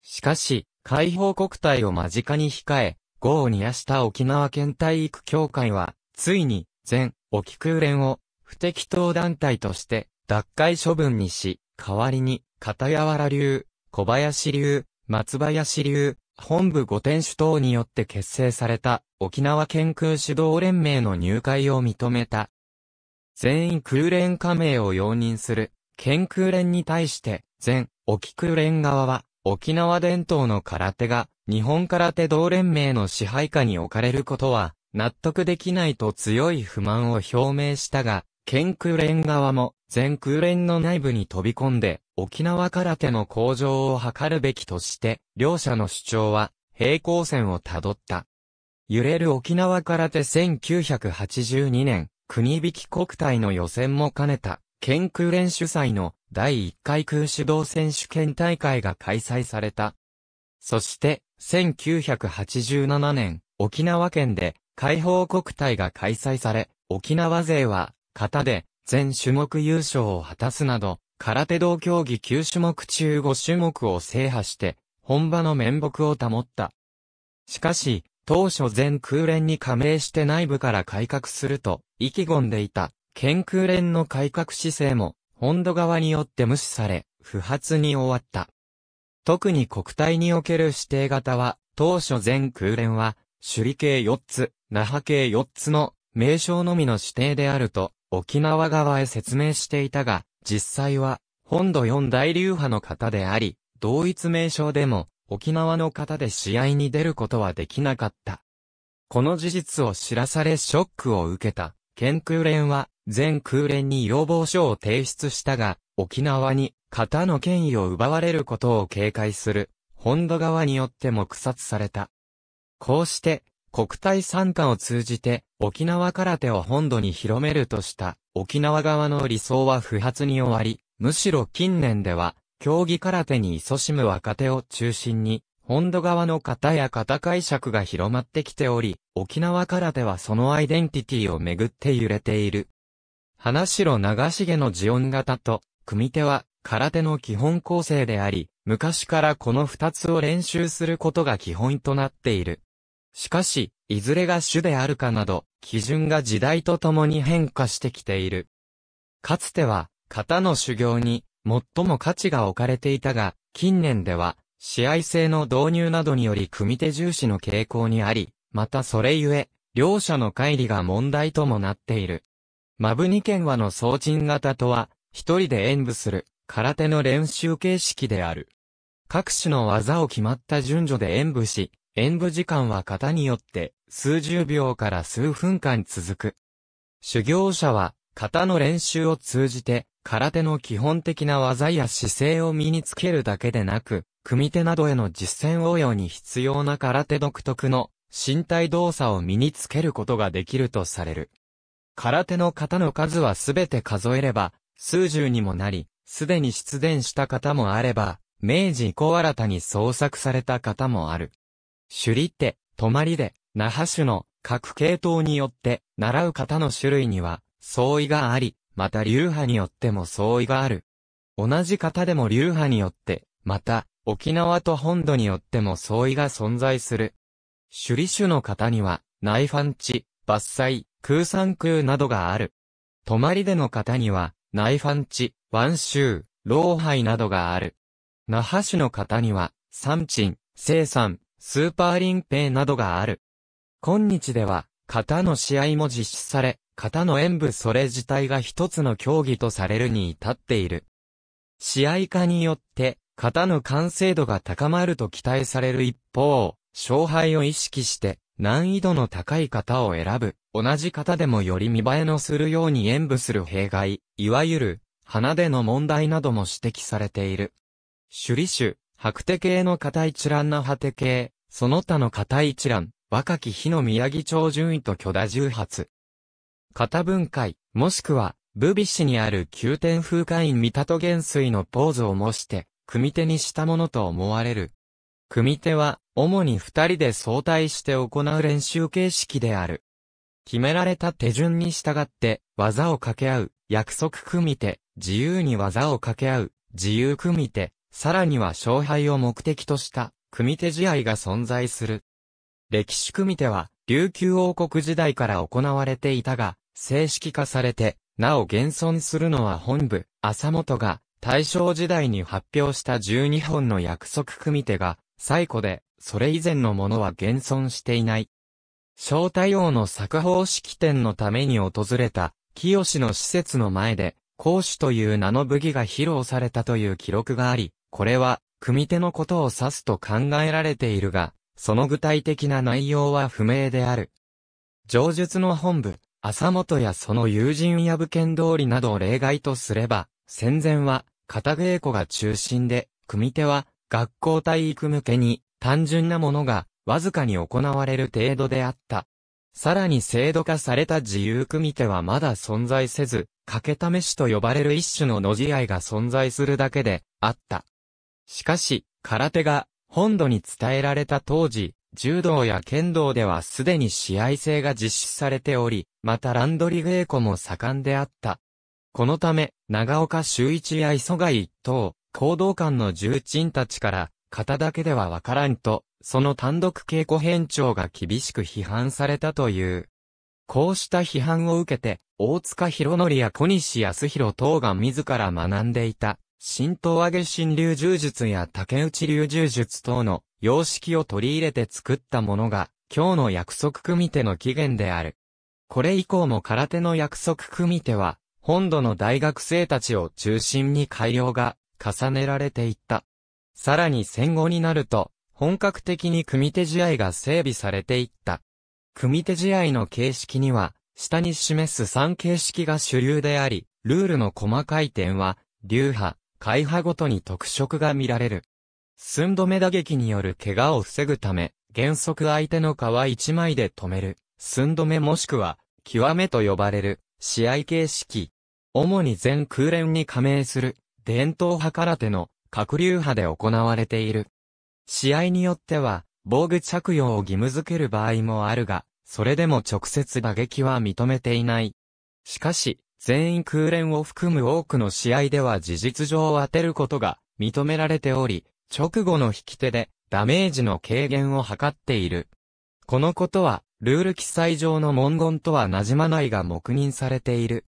しかし、解放国体を間近に控え、豪を煮やした沖縄県体育協会は、ついに、全、沖空連を、不適当団体として、脱会処分にし、代わりに、片柔ら流、小林流、松林流、本部御天主等によって結成された沖縄県空主導連盟の入会を認めた。全員空連加盟を容認する県空連に対して、前、沖空連側は、沖縄伝統の空手が、日本空手同連盟の支配下に置かれることは、納得できないと強い不満を表明したが、県空連側も、全空連の内部に飛び込んで、沖縄空手の向上を図るべきとして、両者の主張は、平行線をたどった。揺れる沖縄空手1982年、国引き国体の予選も兼ねた県空連主催の第1回空手道選手権大会が開催された。そして、1987年、沖縄県で解放国体が開催され、沖縄勢は、型で全種目優勝を果たすなど、空手道競技9種目中5種目を制覇して、本場の面目を保った。しかし、当初全空連に加盟して内部から改革すると、意気込んでいた県空連の改革姿勢も、本土側によって無視され、不発に終わった。特に国体における指定型は、当初全空連は、首里系4つ、那覇系4つの名称のみの指定であると、沖縄側へ説明していたが、実際は、本土4大流派の方であり、同一名称でも、沖縄の方で試合に出ることはできなかった。この事実を知らされショックを受けた、県空連は、全空連に要望書を提出したが、沖縄に型の権威を奪われることを警戒する、本土側によって黙殺された。こうして、国体参加を通じて、沖縄空手を本土に広めるとした、沖縄側の理想は不発に終わり、むしろ近年では、競技空手に勤しむ若手を中心に、本土側の型や型解釈が広まってきており、沖縄空手はそのアイデンティティをめぐって揺れている。花城長重のジオン型と、組手は、空手の基本構成であり、昔からこの二つを練習することが基本となっている。しかし、いずれが主であるかなど、基準が時代とともに変化してきている。かつては、型の修行に、最も価値が置かれていたが、近年では、試合制の導入などにより組手重視の傾向にあり、またそれゆえ、両者の乖離が問題ともなっている。マブニケンワの装鎮型とは、一人で演舞する、空手の練習形式である。各種の技を決まった順序で演舞し、演舞時間は型によって数十秒から数分間続く。修行者は型の練習を通じて空手の基本的な技や姿勢を身につけるだけでなく、組手などへの実践応用に必要な空手独特の身体動作を身につけることができるとされる。空手の型の数はすべて数えれば、数十にもなり、すでに出現した方もあれば、明治以降新たに創作された方もある。里っ手、止まりで、那覇種の各系統によって、習う方の種類には、相違があり、また流派によっても相違がある。同じ型でも流派によって、また、沖縄と本土によっても相違が存在する。首里種の型には、内ファンチ、伐採、空山空などがある。泊まりでの方には、内ファン地、湾州、老廃などがある。那覇市の方には、セ鎮、サン、スーパーリンペイなどがある。今日では、型の試合も実施され、型の演武それ自体が一つの競技とされるに至っている。試合化によって、型の完成度が高まると期待される一方、勝敗を意識して、難易度の高い型を選ぶ。同じ型でもより見栄えのするように演舞する弊害、いわゆる、花での問題なども指摘されている。首里種、白手系の型一覧な果て系、その他の型一覧、若き日の宮城町順位と巨大重発。型分解、もしくは、ブビ市にある宮天風化院三里元帥のポーズを模して、組手にしたものと思われる。組手は、主に二人で相対して行う練習形式である。決められた手順に従って、技を掛け合う、約束組手、自由に技を掛け合う、自由組手、さらには勝敗を目的とした、組手試合が存在する。歴史組手は、琉球王国時代から行われていたが、正式化されて、なお現存するのは本部、朝本が、大正時代に発表した12本の約束組手が、最古で、それ以前のものは現存していない。小太陽の作法式典のために訪れた、清の施設の前で、孔子という名の武器が披露されたという記録があり、これは、組手のことを指すと考えられているが、その具体的な内容は不明である。上述の本部、朝本やその友人や武剣通りなどを例外とすれば、戦前は、片稽古が中心で、組手は、学校体育向けに、単純なものが、わずかに行われる程度であった。さらに制度化された自由組手はまだ存在せず、掛け試しと呼ばれる一種の野試合が存在するだけであった。しかし、空手が本土に伝えられた当時、柔道や剣道ではすでに試合制が実施されており、またランドリ稽古も盛んであった。このため、長岡修一や磯貝一等、行動官の重鎮たちから、方だけではわからんと、その単独稽古変調が厳しく批判されたという。こうした批判を受けて、大塚博則や小西康弘等が自ら学んでいた、新党上げ神流柔術や竹内流柔術等の様式を取り入れて作ったものが、今日の約束組手の起源である。これ以降も空手の約束組手は、本土の大学生たちを中心に改良が重ねられていった。さらに戦後になると、本格的に組手試合が整備されていった。組手試合の形式には、下に示す3形式が主流であり、ルールの細かい点は、流派、会派ごとに特色が見られる。寸止め打撃による怪我を防ぐため、原則相手の皮一枚で止める、寸止めもしくは、極めと呼ばれる、試合形式。主に全空連に加盟する、伝統派空手の、核流派で行われている。試合によっては、防具着用を義務付ける場合もあるが、それでも直接打撃は認めていない。しかし、全員空連を含む多くの試合では事実上当てることが認められており、直後の引き手でダメージの軽減を図っている。このことは、ルール記載上の文言とは馴染まないが黙認されている。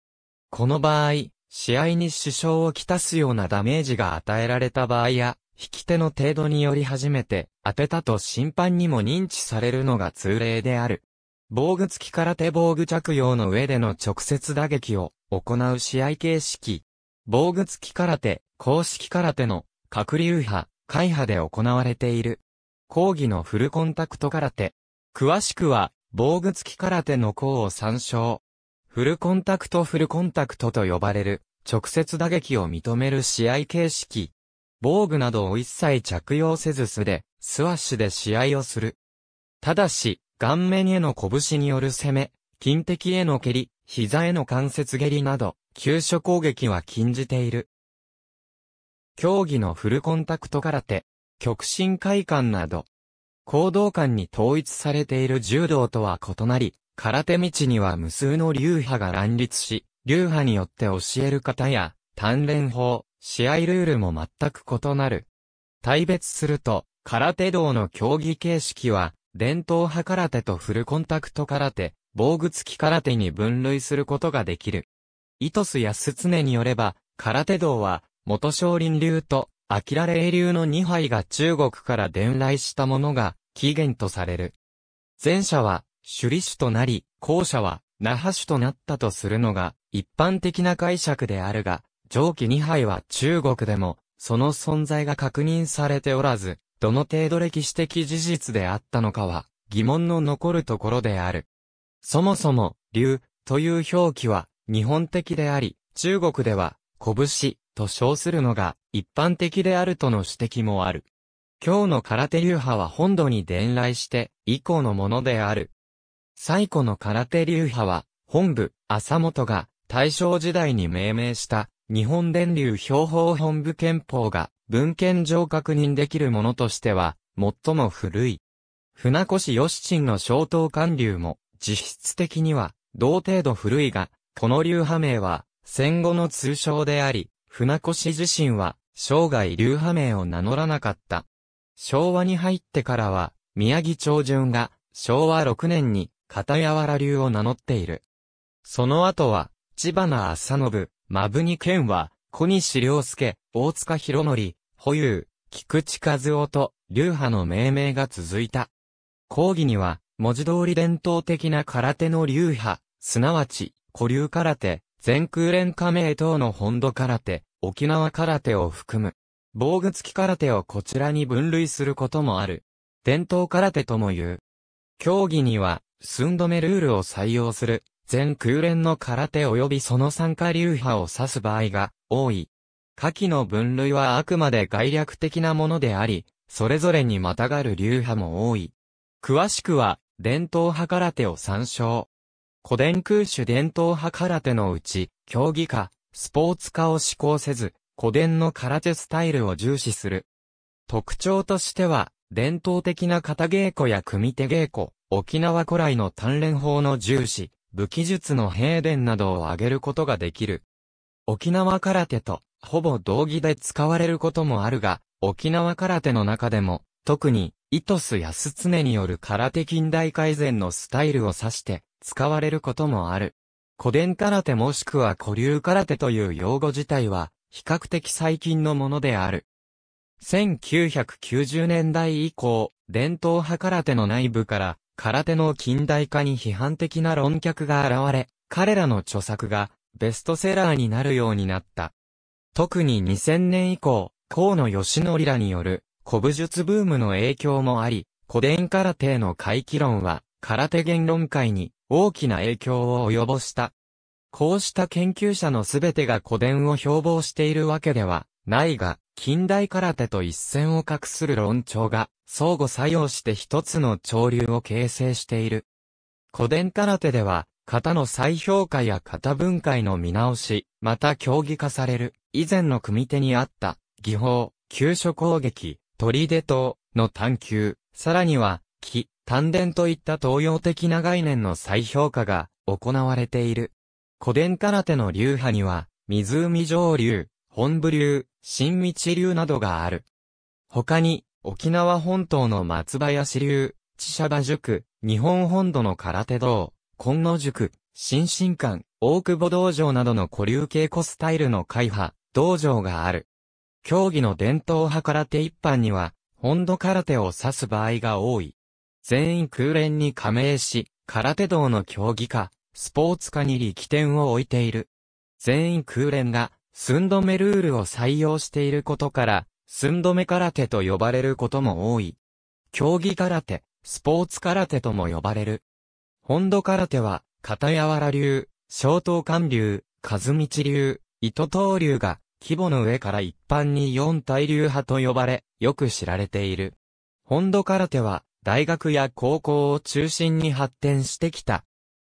この場合、試合に支障をきたすようなダメージが与えられた場合や、引き手の程度により初めて、当てたと審判にも認知されるのが通例である。防具付き空手防具着用の上での直接打撃を行う試合形式。防具付き空手、公式空手の、各流派、会派で行われている。講義のフルコンタクト空手。詳しくは、防具付き空手の項を参照。フルコンタクトフルコンタクトと呼ばれる、直接打撃を認める試合形式。防具などを一切着用せず素で、スワッシュで試合をする。ただし、顔面への拳による攻め、近敵への蹴り、膝への関節蹴りなど、急所攻撃は禁じている。競技のフルコンタクト空手、極真快感など、行動感に統一されている柔道とは異なり、空手道には無数の流派が乱立し、流派によって教える方や、鍛錬法、試合ルールも全く異なる。対別すると、空手道の競技形式は、伝統派空手とフルコンタクト空手、防具付き空手に分類することができる。イトスやスツネによれば、空手道は、元少林流と、アキラ霊流の2杯が中国から伝来したものが、起源とされる。前者は、首里主となり、後者は、那覇市となったとするのが一般的な解釈であるが、上記2杯は中国でも、その存在が確認されておらず、どの程度歴史的事実であったのかは、疑問の残るところである。そもそも、竜という表記は、日本的であり、中国では、拳と称するのが一般的であるとの指摘もある。今日の空手流派は本土に伝来して以降のものである。最古の空手流派は、本部、浅本が大正時代に命名した日本電流標本本部憲法が文献上確認できるものとしては最も古い。船越義鎮の小東官流も実質的には同程度古いが、この流派名は戦後の通称であり、船越自身は生涯流派名を名乗らなかった。昭和に入ってからは、宮城長順が昭和6年に片柔ら流を名乗っている。その後は、千名浅信、まぶに県は、小西良介、大塚博則、保有、菊池和夫と、流派の命名が続いた。講義には、文字通り伝統的な空手の流派、すなわち、古流空手、全空連加盟等の本土空手、沖縄空手を含む。防具付き空手をこちらに分類することもある。伝統空手とも言う。競技には、寸止めルールを採用する、全空連の空手及びその参加流派を指す場合が多い。下記の分類はあくまで概略的なものであり、それぞれにまたがる流派も多い。詳しくは、伝統派空手を参照。古伝空手伝統派空手のうち、競技化、スポーツ化を志向せず、古伝の空手スタイルを重視する。特徴としては、伝統的な型稽古や組手稽古、沖縄古来の鍛錬法の重視、武器術の平伝などを挙げることができる。沖縄空手とほぼ同義で使われることもあるが、沖縄空手の中でも、特に、イトスヤスツネによる空手近代改善のスタイルを指して、使われることもある。古伝空手もしくは古流空手という用語自体は、比較的最近のものである。1990年代以降、伝統派空手の内部から、空手の近代化に批判的な論客が現れ、彼らの著作がベストセラーになるようになった。特に2000年以降、河野義則らによる古武術ブームの影響もあり、古典空手の回帰論は空手言論界に大きな影響を及ぼした。こうした研究者のすべてが古典を標榜しているわけではないが、近代空手と一線を画する論調が相互作用して一つの潮流を形成している。古典空手では、型の再評価や型分解の見直し、また競技化される、以前の組手にあった、技法、急所攻撃、取出刀の探求、さらには、木、丹田といった東洋的な概念の再評価が行われている。古典空手の流派には、湖上流、本部流、新道流などがある。他に、沖縄本島の松林流、千社場塾、日本本土の空手道、金野塾、新進館、大久保道場などの古流稽古スタイルの会派、道場がある。競技の伝統派空手一般には、本土空手を指す場合が多い。全員空連に加盟し、空手道の競技家、スポーツ家に力点を置いている。全員空連が寸止めルールを採用していることから、寸止め空手と呼ばれることも多い。競技空手、スポーツ空手とも呼ばれる。本土空手は、片柔ら流、小刀間流、和道流、糸東流が、規模の上から一般に四大流派と呼ばれ、よく知られている。本土空手は、大学や高校を中心に発展してきた。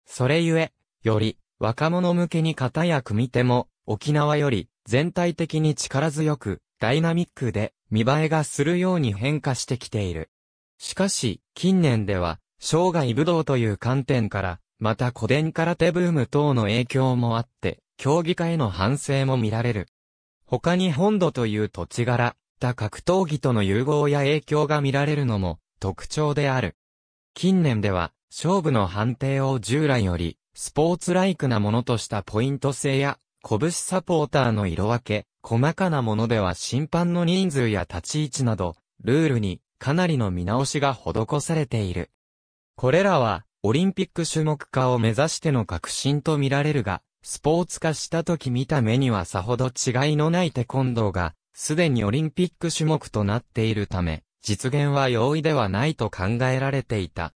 それゆえ、より、若者向けに型や組手も、沖縄より全体的に力強く、ダイナミックで見栄えがするように変化してきている。しかし、近年では、生涯武道という観点から、また古典空手ブーム等の影響もあって、競技化への反省も見られる。他に本土という土地柄、他格闘技との融合や影響が見られるのも特徴である。近年では、勝負の判定を従来より、スポーツライクなものとしたポイント制や拳サポーターの色分け、細かなものでは審判の人数や立ち位置など、ルールにかなりの見直しが施されている。これらは、オリンピック種目化を目指しての革新と見られるが、スポーツ化した時見た目にはさほど違いのないテコンドーが、すでにオリンピック種目となっているため、実現は容易ではないと考えられていた。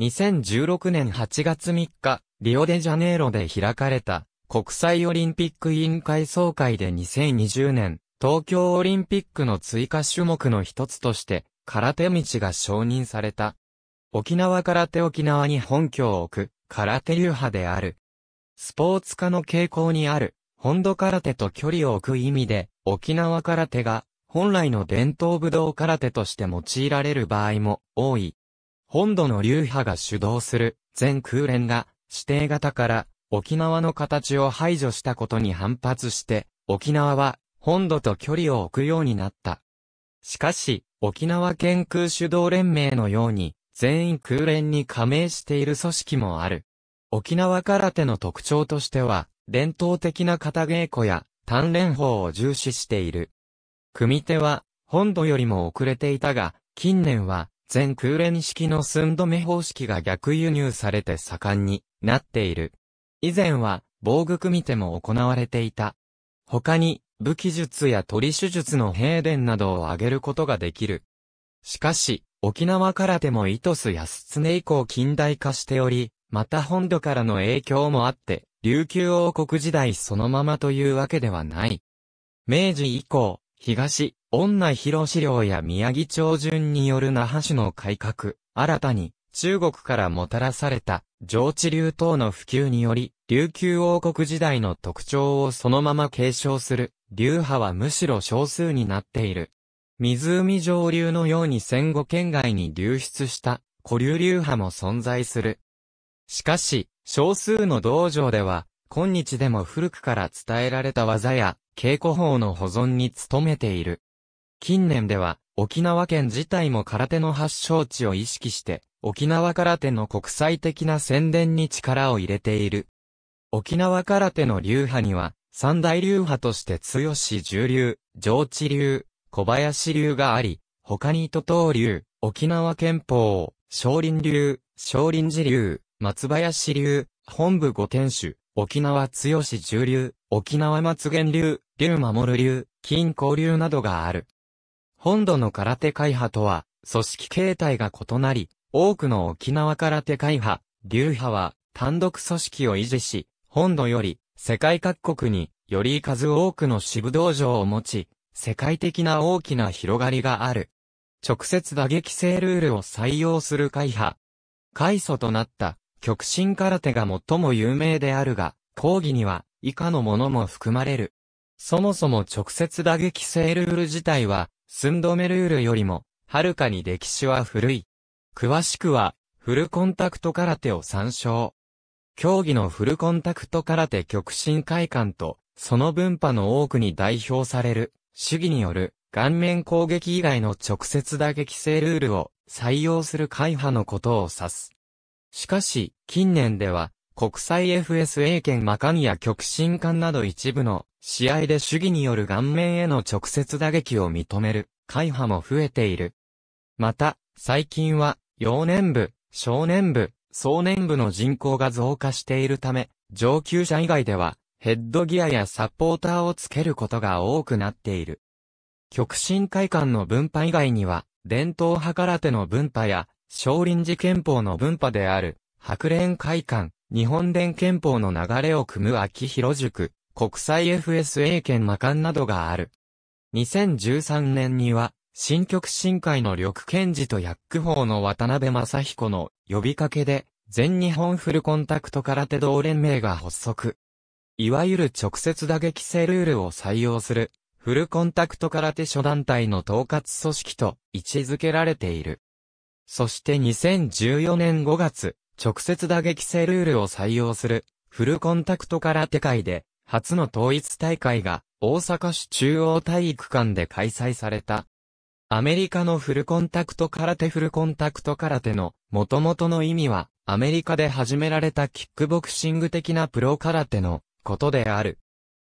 2016年8月3日、リオデジャネイロで開かれた国際オリンピック委員会総会で2020年、東京オリンピックの追加種目の一つとして、空手道が承認された。沖縄空手沖縄に本拠を置く、空手流派である。スポーツ化の傾向にある、本土空手と距離を置く意味で、沖縄空手が、本来の伝統武道空手として用いられる場合も多い。本土の流派が主導する、全空連が、指定型から沖縄の形を排除したことに反発して、沖縄は本土と距離を置くようになった。しかし、沖縄県空主導連盟のように、全員空連に加盟している組織もある。沖縄空手の特徴としては、伝統的な型稽古や鍛錬法を重視している。組手は、本土よりも遅れていたが、近年は、全空連式の寸止め方式が逆輸入されて盛んになっている。以前は防具組手も行われていた。他に武器術や鳥手術の兵伝などを挙げることができる。しかし、沖縄からでもイトスやスツネ以降近代化しており、また本土からの影響もあって、琉球王国時代そのままというわけではない。明治以降、東、女広資料や宮城町順による那覇市の改革、新たに、中国からもたらされた、上地流等の普及により、琉球王国時代の特徴をそのまま継承する、流派はむしろ少数になっている。湖上流のように戦後県外に流出した、古流流派も存在する。しかし、少数の道場では、今日でも古くから伝えられた技や、稽古法の保存に努めている。近年では、沖縄県自体も空手の発祥地を意識して、沖縄空手の国際的な宣伝に力を入れている。沖縄空手の流派には、三大流派として強し重流、上智流、小林流があり、他に都東流、沖縄憲法、少林流、少林寺流、松林流、本部御天守、沖縄強し重流、沖縄松源流、流守流、金交流などがある。本土の空手会派とは、組織形態が異なり、多くの沖縄空手会派、流派は単独組織を維持し、本土より世界各国により数多くの支部道場を持ち、世界的な大きな広がりがある。直接打撃性ルールを採用する会派。開祖となった極真空手が最も有名であるが、講義には以下のものも含まれる。そもそも直接打撃性ルール自体は、寸止めルールよりも、はるかに歴史は古い。詳しくは、フルコンタクト空手を参照。競技のフルコンタクト空手極真会館と、その分派の多くに代表される、主義による、顔面攻撃以外の直接打撃性ルールを採用する会派のことを指す。しかし、近年では、国際 FSA 権魔漢や極真館など一部の試合で主義による顔面への直接打撃を認める会派も増えている。また、最近は幼年部、少年部、壮年部の人口が増加しているため、上級者以外では、ヘッドギアやサポーターをつけることが多くなっている。極真会館の分派以外には、伝統派空手の分派や、少林寺憲法の分派である、白蓮会館、日本伝憲法の流れを組む秋広塾、国際 FSA 圏魔館などがある。2013年には、新極新会の緑賢治と薬区法の渡辺正彦の呼びかけで、全日本フルコンタクト空手道連盟が発足。いわゆる直接打撃性ルールを採用する、フルコンタクト空手諸団体の統括組織と位置づけられている。そして2014年5月、直接打撃性ルールを採用する、フルコンタクト空手会で、初の統一大会が、大阪市中央体育館で開催された。アメリカのフルコンタクト空手フルコンタクト空手の元々の意味はアメリカで始められたキックボクシング的なプロ空手のことである。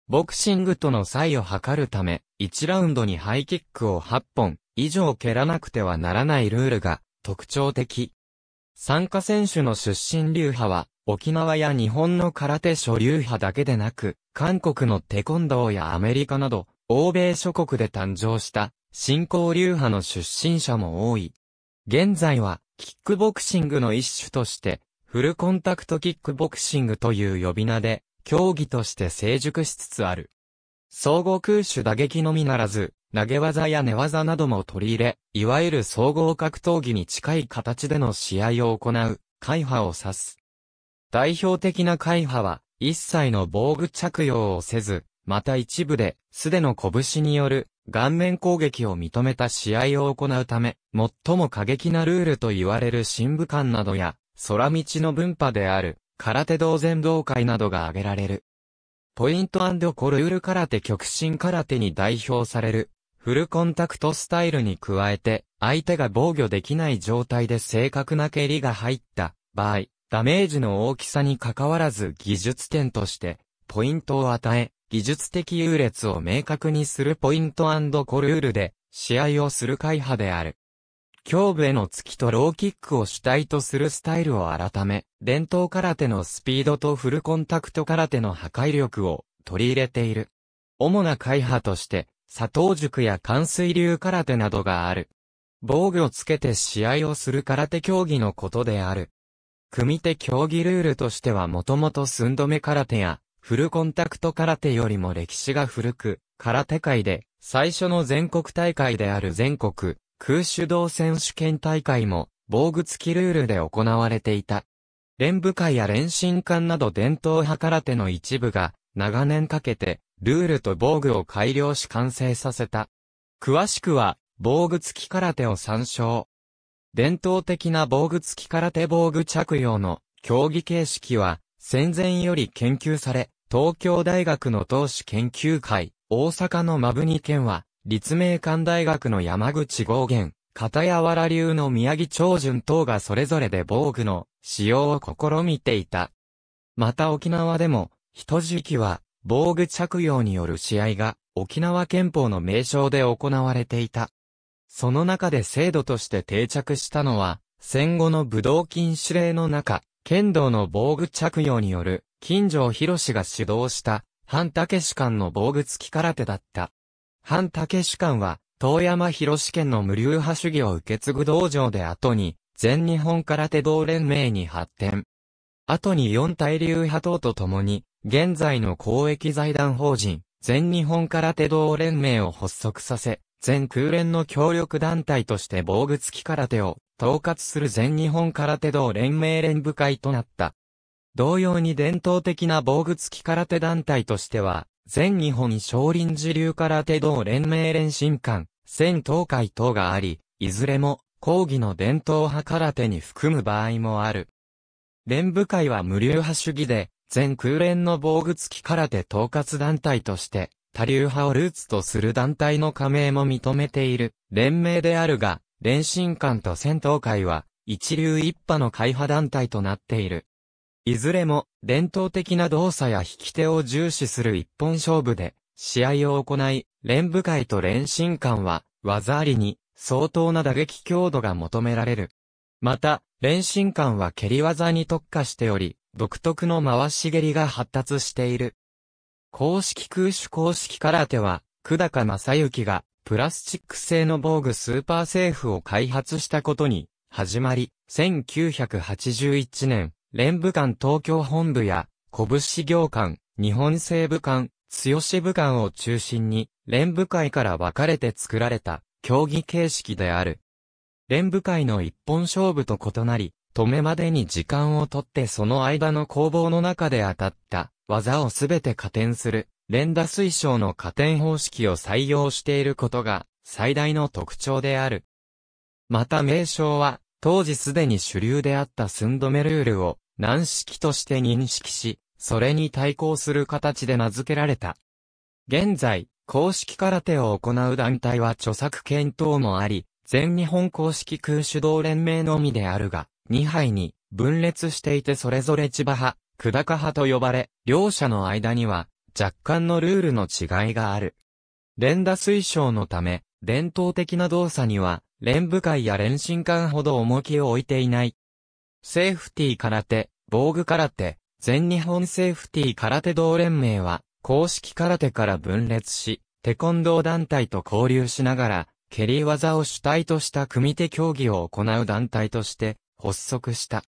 ボクシングとの差異を図るため1ラウンドにハイキックを8本以上蹴らなくてはならないルールが特徴的。参加選手の出身流派は沖縄や日本の空手諸流派だけでなく韓国のテコンドーやアメリカなど欧米諸国で誕生した新興流派の出身者も多い。現在は、キックボクシングの一種として、フルコンタクトキックボクシングという呼び名で、競技として成熟しつつある。総合空手打撃のみならず、投げ技や寝技なども取り入れ、いわゆる総合格闘技に近い形での試合を行う、会派を指す。代表的な会派は、一切の防具着用をせず、また一部で、素手の拳による顔面攻撃を認めた試合を行うため、最も過激なルールと言われる新武館などや、空道の分派である、空手同然同会などが挙げられる。ポイントコルール空手極真空手に代表される、フルコンタクトスタイルに加えて、相手が防御できない状態で正確な蹴りが入った場合、ダメージの大きさに関わらず技術点として、ポイントを与え、技術的優劣を明確にするポイントコルールで、試合をする会派である。胸部への突きとローキックを主体とするスタイルを改め、伝統空手のスピードとフルコンタクト空手の破壊力を取り入れている。主な会派として、佐藤塾や関水流空手などがある。防具をつけて試合をする空手競技のことである。組手競技ルールとしてはもともと寸止め空手やフルコンタクト空手よりも歴史が古く、空手界で最初の全国大会である全国空手道選手権大会も防具付きルールで行われていた。連武会や連心館など伝統派空手の一部が長年かけてルールと防具を改良し完成させた。詳しくは防具付き空手を参照。伝統的な防具付き空手防具着用の競技形式は戦前より研究され、東京大学の投資研究会、大阪のマブニ県は、立命館大学の山口豪元、片やわら流の宮城長順等がそれぞれで防具の使用を試みていた。また沖縄でも、人時期は防具着用による試合が沖縄憲法の名称で行われていた。その中で制度として定着したのは、戦後の武道禁止令の中、剣道の防具着用による、金城博が主導した、半竹士官の防具付き空手だった。半竹士官は、遠山博県の無流派主義を受け継ぐ道場で後に、全日本空手道連盟に発展。後に四大流派等と共に、現在の公益財団法人、全日本空手道連盟を発足させ、全空連の協力団体として防具付き空手を統括する全日本空手道連盟連部会となった。同様に伝統的な防具付き空手団体としては、全日本少林寺流空手道連盟連新館、戦闘会等があり、いずれも、講義の伝統派空手に含む場合もある。連部会は無流派主義で、全空連の防具付き空手統括団体として、多流派をルーツとする団体の加盟も認めている、連盟であるが、連神館と戦闘会は、一流一派の会派団体となっている。いずれも、伝統的な動作や引き手を重視する一本勝負で、試合を行い、連部会と連神館は、技ありに、相当な打撃強度が求められる。また、連神館は蹴り技に特化しており、独特の回し蹴りが発達している。公式空手公式空手は、久高正幸が、プラスチック製の防具スーパーセーフを開発したことに、始まり、1981年、連武館東京本部や、拳業館、日本西部館、強支部館を中心に、連部会から分かれて作られた、競技形式である。連部会の一本勝負と異なり、止めまでに時間をとってその間の攻防の中で当たった、技をすべて加点する、連打推奨の加点方式を採用していることが最大の特徴である。また名称は、当時すでに主流であったスンドメルールを難式として認識し、それに対抗する形で名付けられた。現在、公式空手を行う団体は著作権等もあり、全日本公式空手道連盟のみであるが、2杯に分裂していてそれぞれ千葉派、久高派と呼ばれ、両者の間には若干のルールの違いがある。連打推奨のため、伝統的な動作には、連部会や連進管ほど重きを置いていない。セーフティー空手、防具空手、全日本セーフティー空手同連盟は、公式空手から分裂し、テコンドー団体と交流しながら、蹴り技を主体とした組手競技を行う団体として発足した。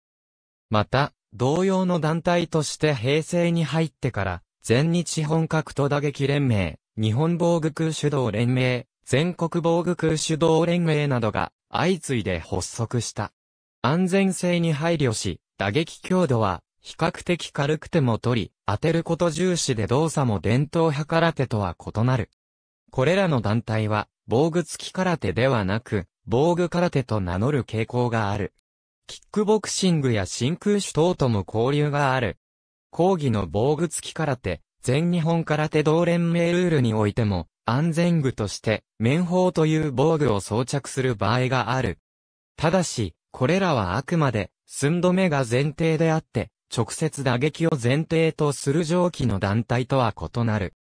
また、同様の団体として平成に入ってから、全日本格闘打撃連盟、日本防具空手道連盟、全国防具空手道連盟などが相次いで発足した。安全性に配慮し、打撃強度は比較的軽くても取り、当てること重視で動作も伝統派空手とは異なる。これらの団体は、防具付き空手ではなく、防具空手と名乗る傾向がある。キックボクシングや真空手等とも交流がある、抗議の防具付き空手、全日本空手同連盟ルールにおいても、安全具として、面法という防具を装着する場合がある。ただし、これらはあくまで、寸止めが前提であって、直接打撃を前提とする上記の団体とは異なる。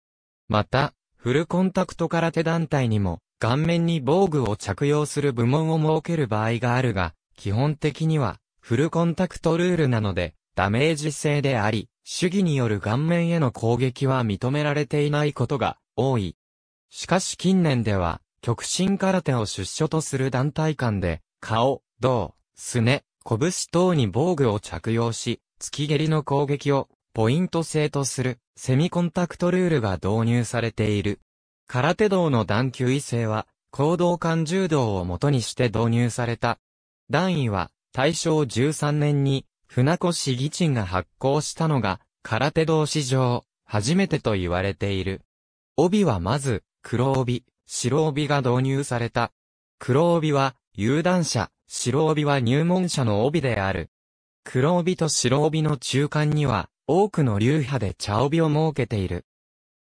また、フルコンタクト空手団体にも、顔面に防具を着用する部門を設ける場合があるが、基本的には、フルコンタクトルールなので、ダメージ性であり、主義による顔面への攻撃は認められていないことが多い。しかし近年では、極真空手を出所とする団体間で、顔、胴、すね、拳等に防具を着用し、突き蹴りの攻撃をポイント制とするセミコンタクトルールが導入されている。空手道の段級異性は、行動間柔道をもとにして導入された。段位は、大正13年に船越義鎮が発行したのが、空手道史上、初めてと言われている。帯はまず、黒帯、白帯が導入された。黒帯は、有段者、白帯は入門者の帯である。黒帯と白帯の中間には、多くの流派で茶帯を設けている。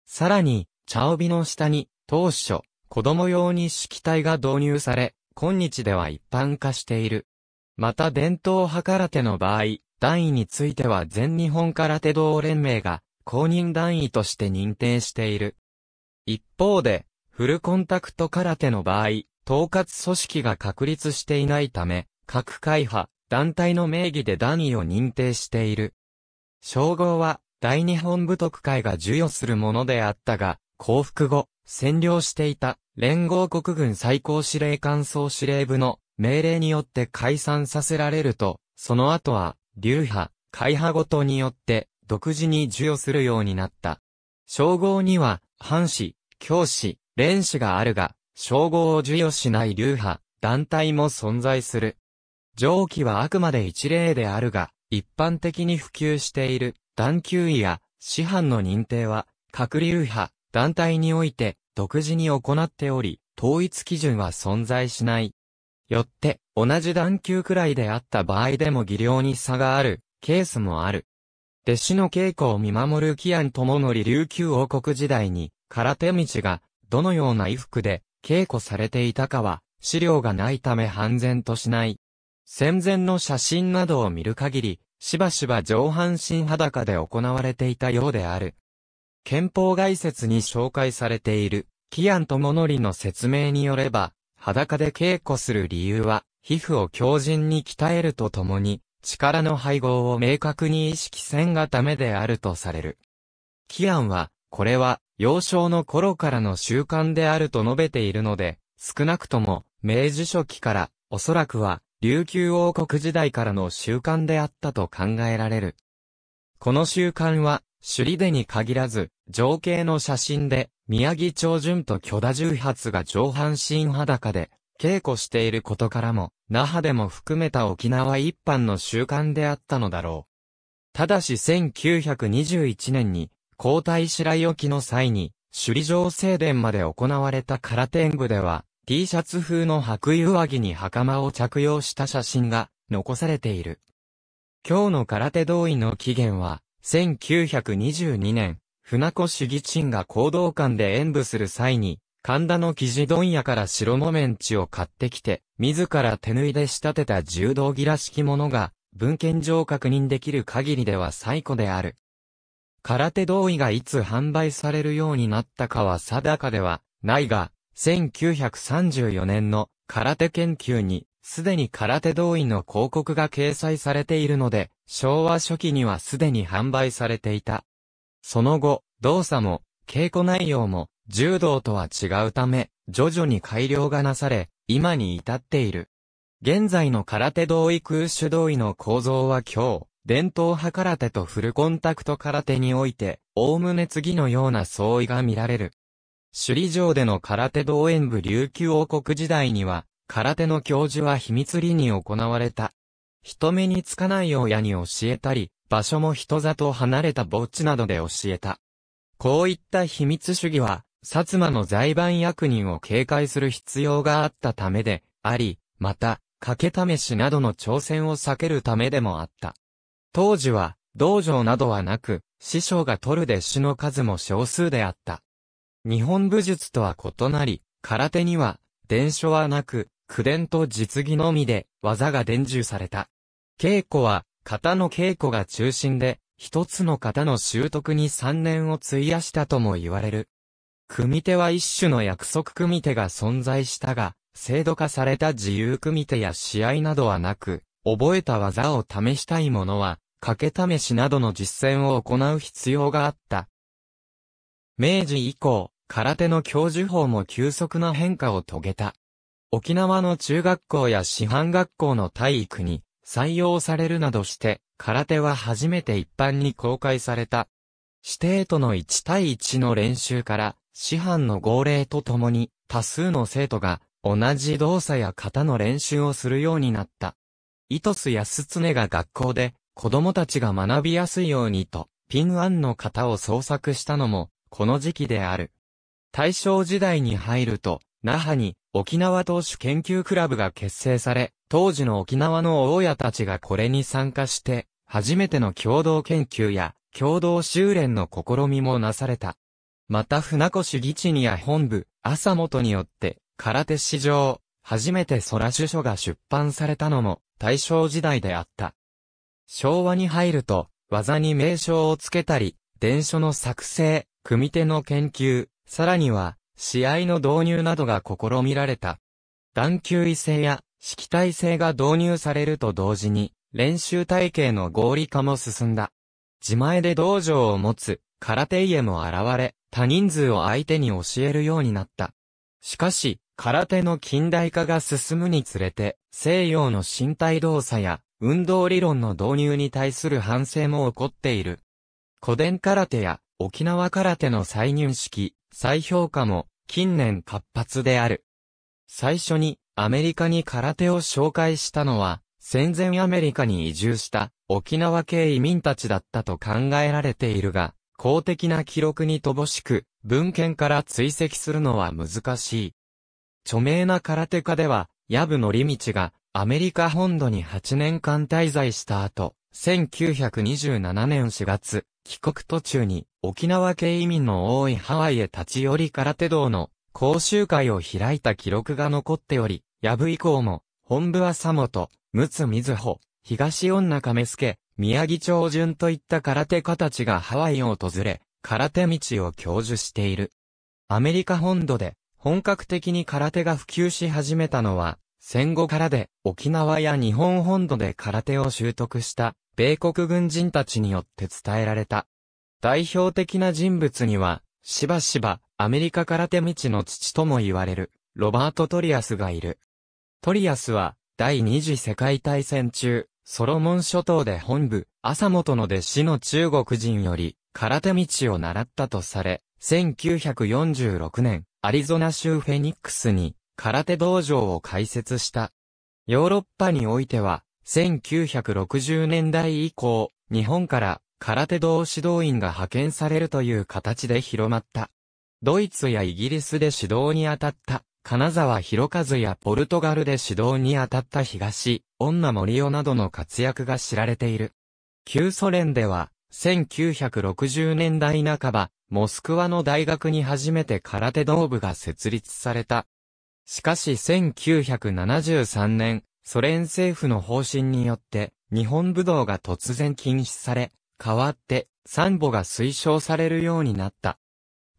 さらに、茶帯の下に、当初、子供用に色体が導入され、今日では一般化している。また伝統派空手の場合、段位については全日本空手道連盟が公認段位として認定している。一方で、フルコンタクト空手の場合、統括組織が確立していないため、各会派、団体の名義で段位を認定している。称号は、大日本部徳会が授与するものであったが、降伏後、占領していた、連合国軍最高司令官総司令部の命令によって解散させられると、その後は、流派、会派ごとによって、独自に授与するようになった。称号には、藩士、教師、連士があるが、称号を授与しない流派、団体も存在する。上記はあくまで一例であるが、一般的に普及している、団級医や、師範の認定は、各流派、団体において、独自に行っており、統一基準は存在しない。よって、同じ段級くらいであった場合でも技量に差がある、ケースもある。弟子の稽古を見守るキアン智則琉球王国時代に、空手道が、どのような衣服で、稽古されていたかは、資料がないため半然としない。戦前の写真などを見る限り、しばしば上半身裸で行われていたようである。憲法概説に紹介されている、キアン智則の説明によれば、裸で稽古する理由は、皮膚を強靭に鍛えるとともに、力の配合を明確に意識せんがためであるとされる。キアンは、これは、幼少の頃からの習慣であると述べているので、少なくとも、明治初期から、おそらくは、琉球王国時代からの習慣であったと考えられる。この習慣は、首里でに限らず、情景の写真で、宮城長順と巨田重発が上半身裸で、稽古していることからも、那覇でも含めた沖縄一般の習慣であったのだろう。ただし1921年に、皇太子来沖の際に、首里城正殿まで行われた空天部では、T シャツ風の白衣上着に袴を着用した写真が残されている。今日の空手同意の起源は、1922年、船越義鎮が行動館で演舞する際に、神田の生地問屋から白木綿地を買ってきて、自ら手縫いで仕立てた柔道着らしきものが、文献上確認できる限りでは最古である。空手同意がいつ販売されるようになったかは定かではないが、1934年の空手研究に、すでに空手同意の広告が掲載されているので、昭和初期にはすでに販売されていた。その後、動作も、稽古内容も、柔道とは違うため、徐々に改良がなされ、今に至っている。現在の空手同意空手同意の構造は今日、伝統派空手とフルコンタクト空手において、概ね次のような相違が見られる。首里城での空手同演部琉球王国時代には、空手の教授は秘密裏に行われた。人目につかない親に教えたり、場所も人里離れた墓地などで教えた。こういった秘密主義は、薩摩の財番役人を警戒する必要があったためで、あり、また、賭け試しなどの挑戦を避けるためでもあった。当時は、道場などはなく、師匠が取る弟子の数も少数であった。日本武術とは異なり、空手には、伝書はなく、苦伝と実技のみで、技が伝授された。稽古は、型の稽古が中心で、一つの型の習得に3年を費やしたとも言われる。組手は一種の約束組手が存在したが、制度化された自由組手や試合などはなく、覚えた技を試したい者は、掛け試しなどの実践を行う必要があった。明治以降、空手の教授法も急速な変化を遂げた。沖縄の中学校や師範学校の体育に、採用されるなどして、空手は初めて一般に公開された。指定との1対1の練習から、師範の号令とともに、多数の生徒が、同じ動作や型の練習をするようになった。イトス常が学校で、子供たちが学びやすいようにと、ピンアンの型を創作したのも、この時期である。大正時代に入ると、那覇に沖縄投手研究クラブが結成され、当時の沖縄の大家たちがこれに参加して、初めての共同研究や共同修練の試みもなされた。また船越議地にや本部、朝元によって、空手史上、初めて空手書が出版されたのも、大正時代であった。昭和に入ると、技に名称をつけたり、伝書の作成、組手の研究、さらには、試合の導入などが試みられた。段級異性や式体制が導入されると同時に、練習体系の合理化も進んだ。自前で道場を持つ、空手家も現れ、多人数を相手に教えるようになった。しかし、空手の近代化が進むにつれて、西洋の身体動作や運動理論の導入に対する反省も起こっている。古典空手や沖縄空手の再入式、再評価も近年活発である。最初にアメリカに空手を紹介したのは、戦前アメリカに移住した沖縄系移民たちだったと考えられているが、公的な記録に乏しく、文献から追跡するのは難しい。著名な空手家では、矢部のりミチがアメリカ本土に8年間滞在した後、1927年4月、帰国途中に沖縄系移民の多いハワイへ立ち寄り空手道の講習会を開いた記録が残っており、やぶ以降も、本部は佐本、陸奥瑞穂、東女亀助、宮城長順といった空手家たちがハワイを訪れ、空手道を教授している。アメリカ本土で本格的に空手が普及し始めたのは、戦後からで沖縄や日本本土で空手を習得した米国軍人たちによって伝えられた。代表的な人物には、しばしばアメリカ空手道の父とも言われるロバート・トリアスがいる。トリアスは、第二次世界大戦中、ソロモン諸島で本部、朝本の弟子の中国人より、空手道を習ったとされ、1946年、アリゾナ州フェニックスに、空手道場を開設した。ヨーロッパにおいては、1960年代以降、日本から空手道指導員が派遣されるという形で広まった。ドイツやイギリスで指導に当たった金沢博一やポルトガルで指導に当たった東、女森尾などの活躍が知られている。旧ソ連では、1960年代半ば、モスクワの大学に初めて空手道部が設立された。しかし1973年、ソ連政府の方針によって、日本武道が突然禁止され、代わって、サンボが推奨されるようになった。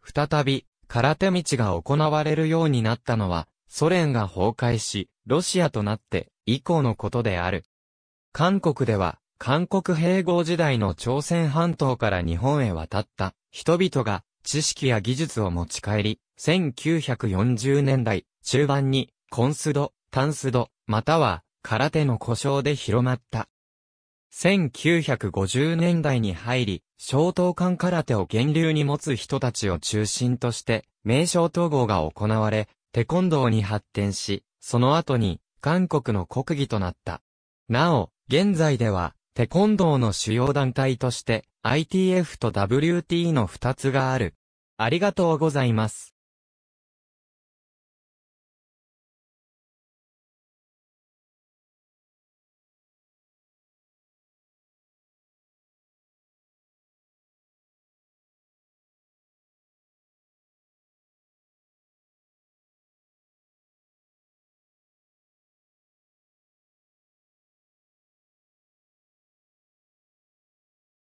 再び、空手道が行われるようになったのは、ソ連が崩壊し、ロシアとなって以降のことである。韓国では、韓国併合時代の朝鮮半島から日本へ渡った人々が知識や技術を持ち帰り、1940年代中盤にコンスド、タンスド、または空手の故障で広まった。1950年代に入り、小東館空手を源流に持つ人たちを中心として、名称統合が行われ、テコンドーに発展し、その後に、韓国の国技となった。なお、現在では、テコンドーの主要団体として、ITF と WT の2つがある。ありがとうございます。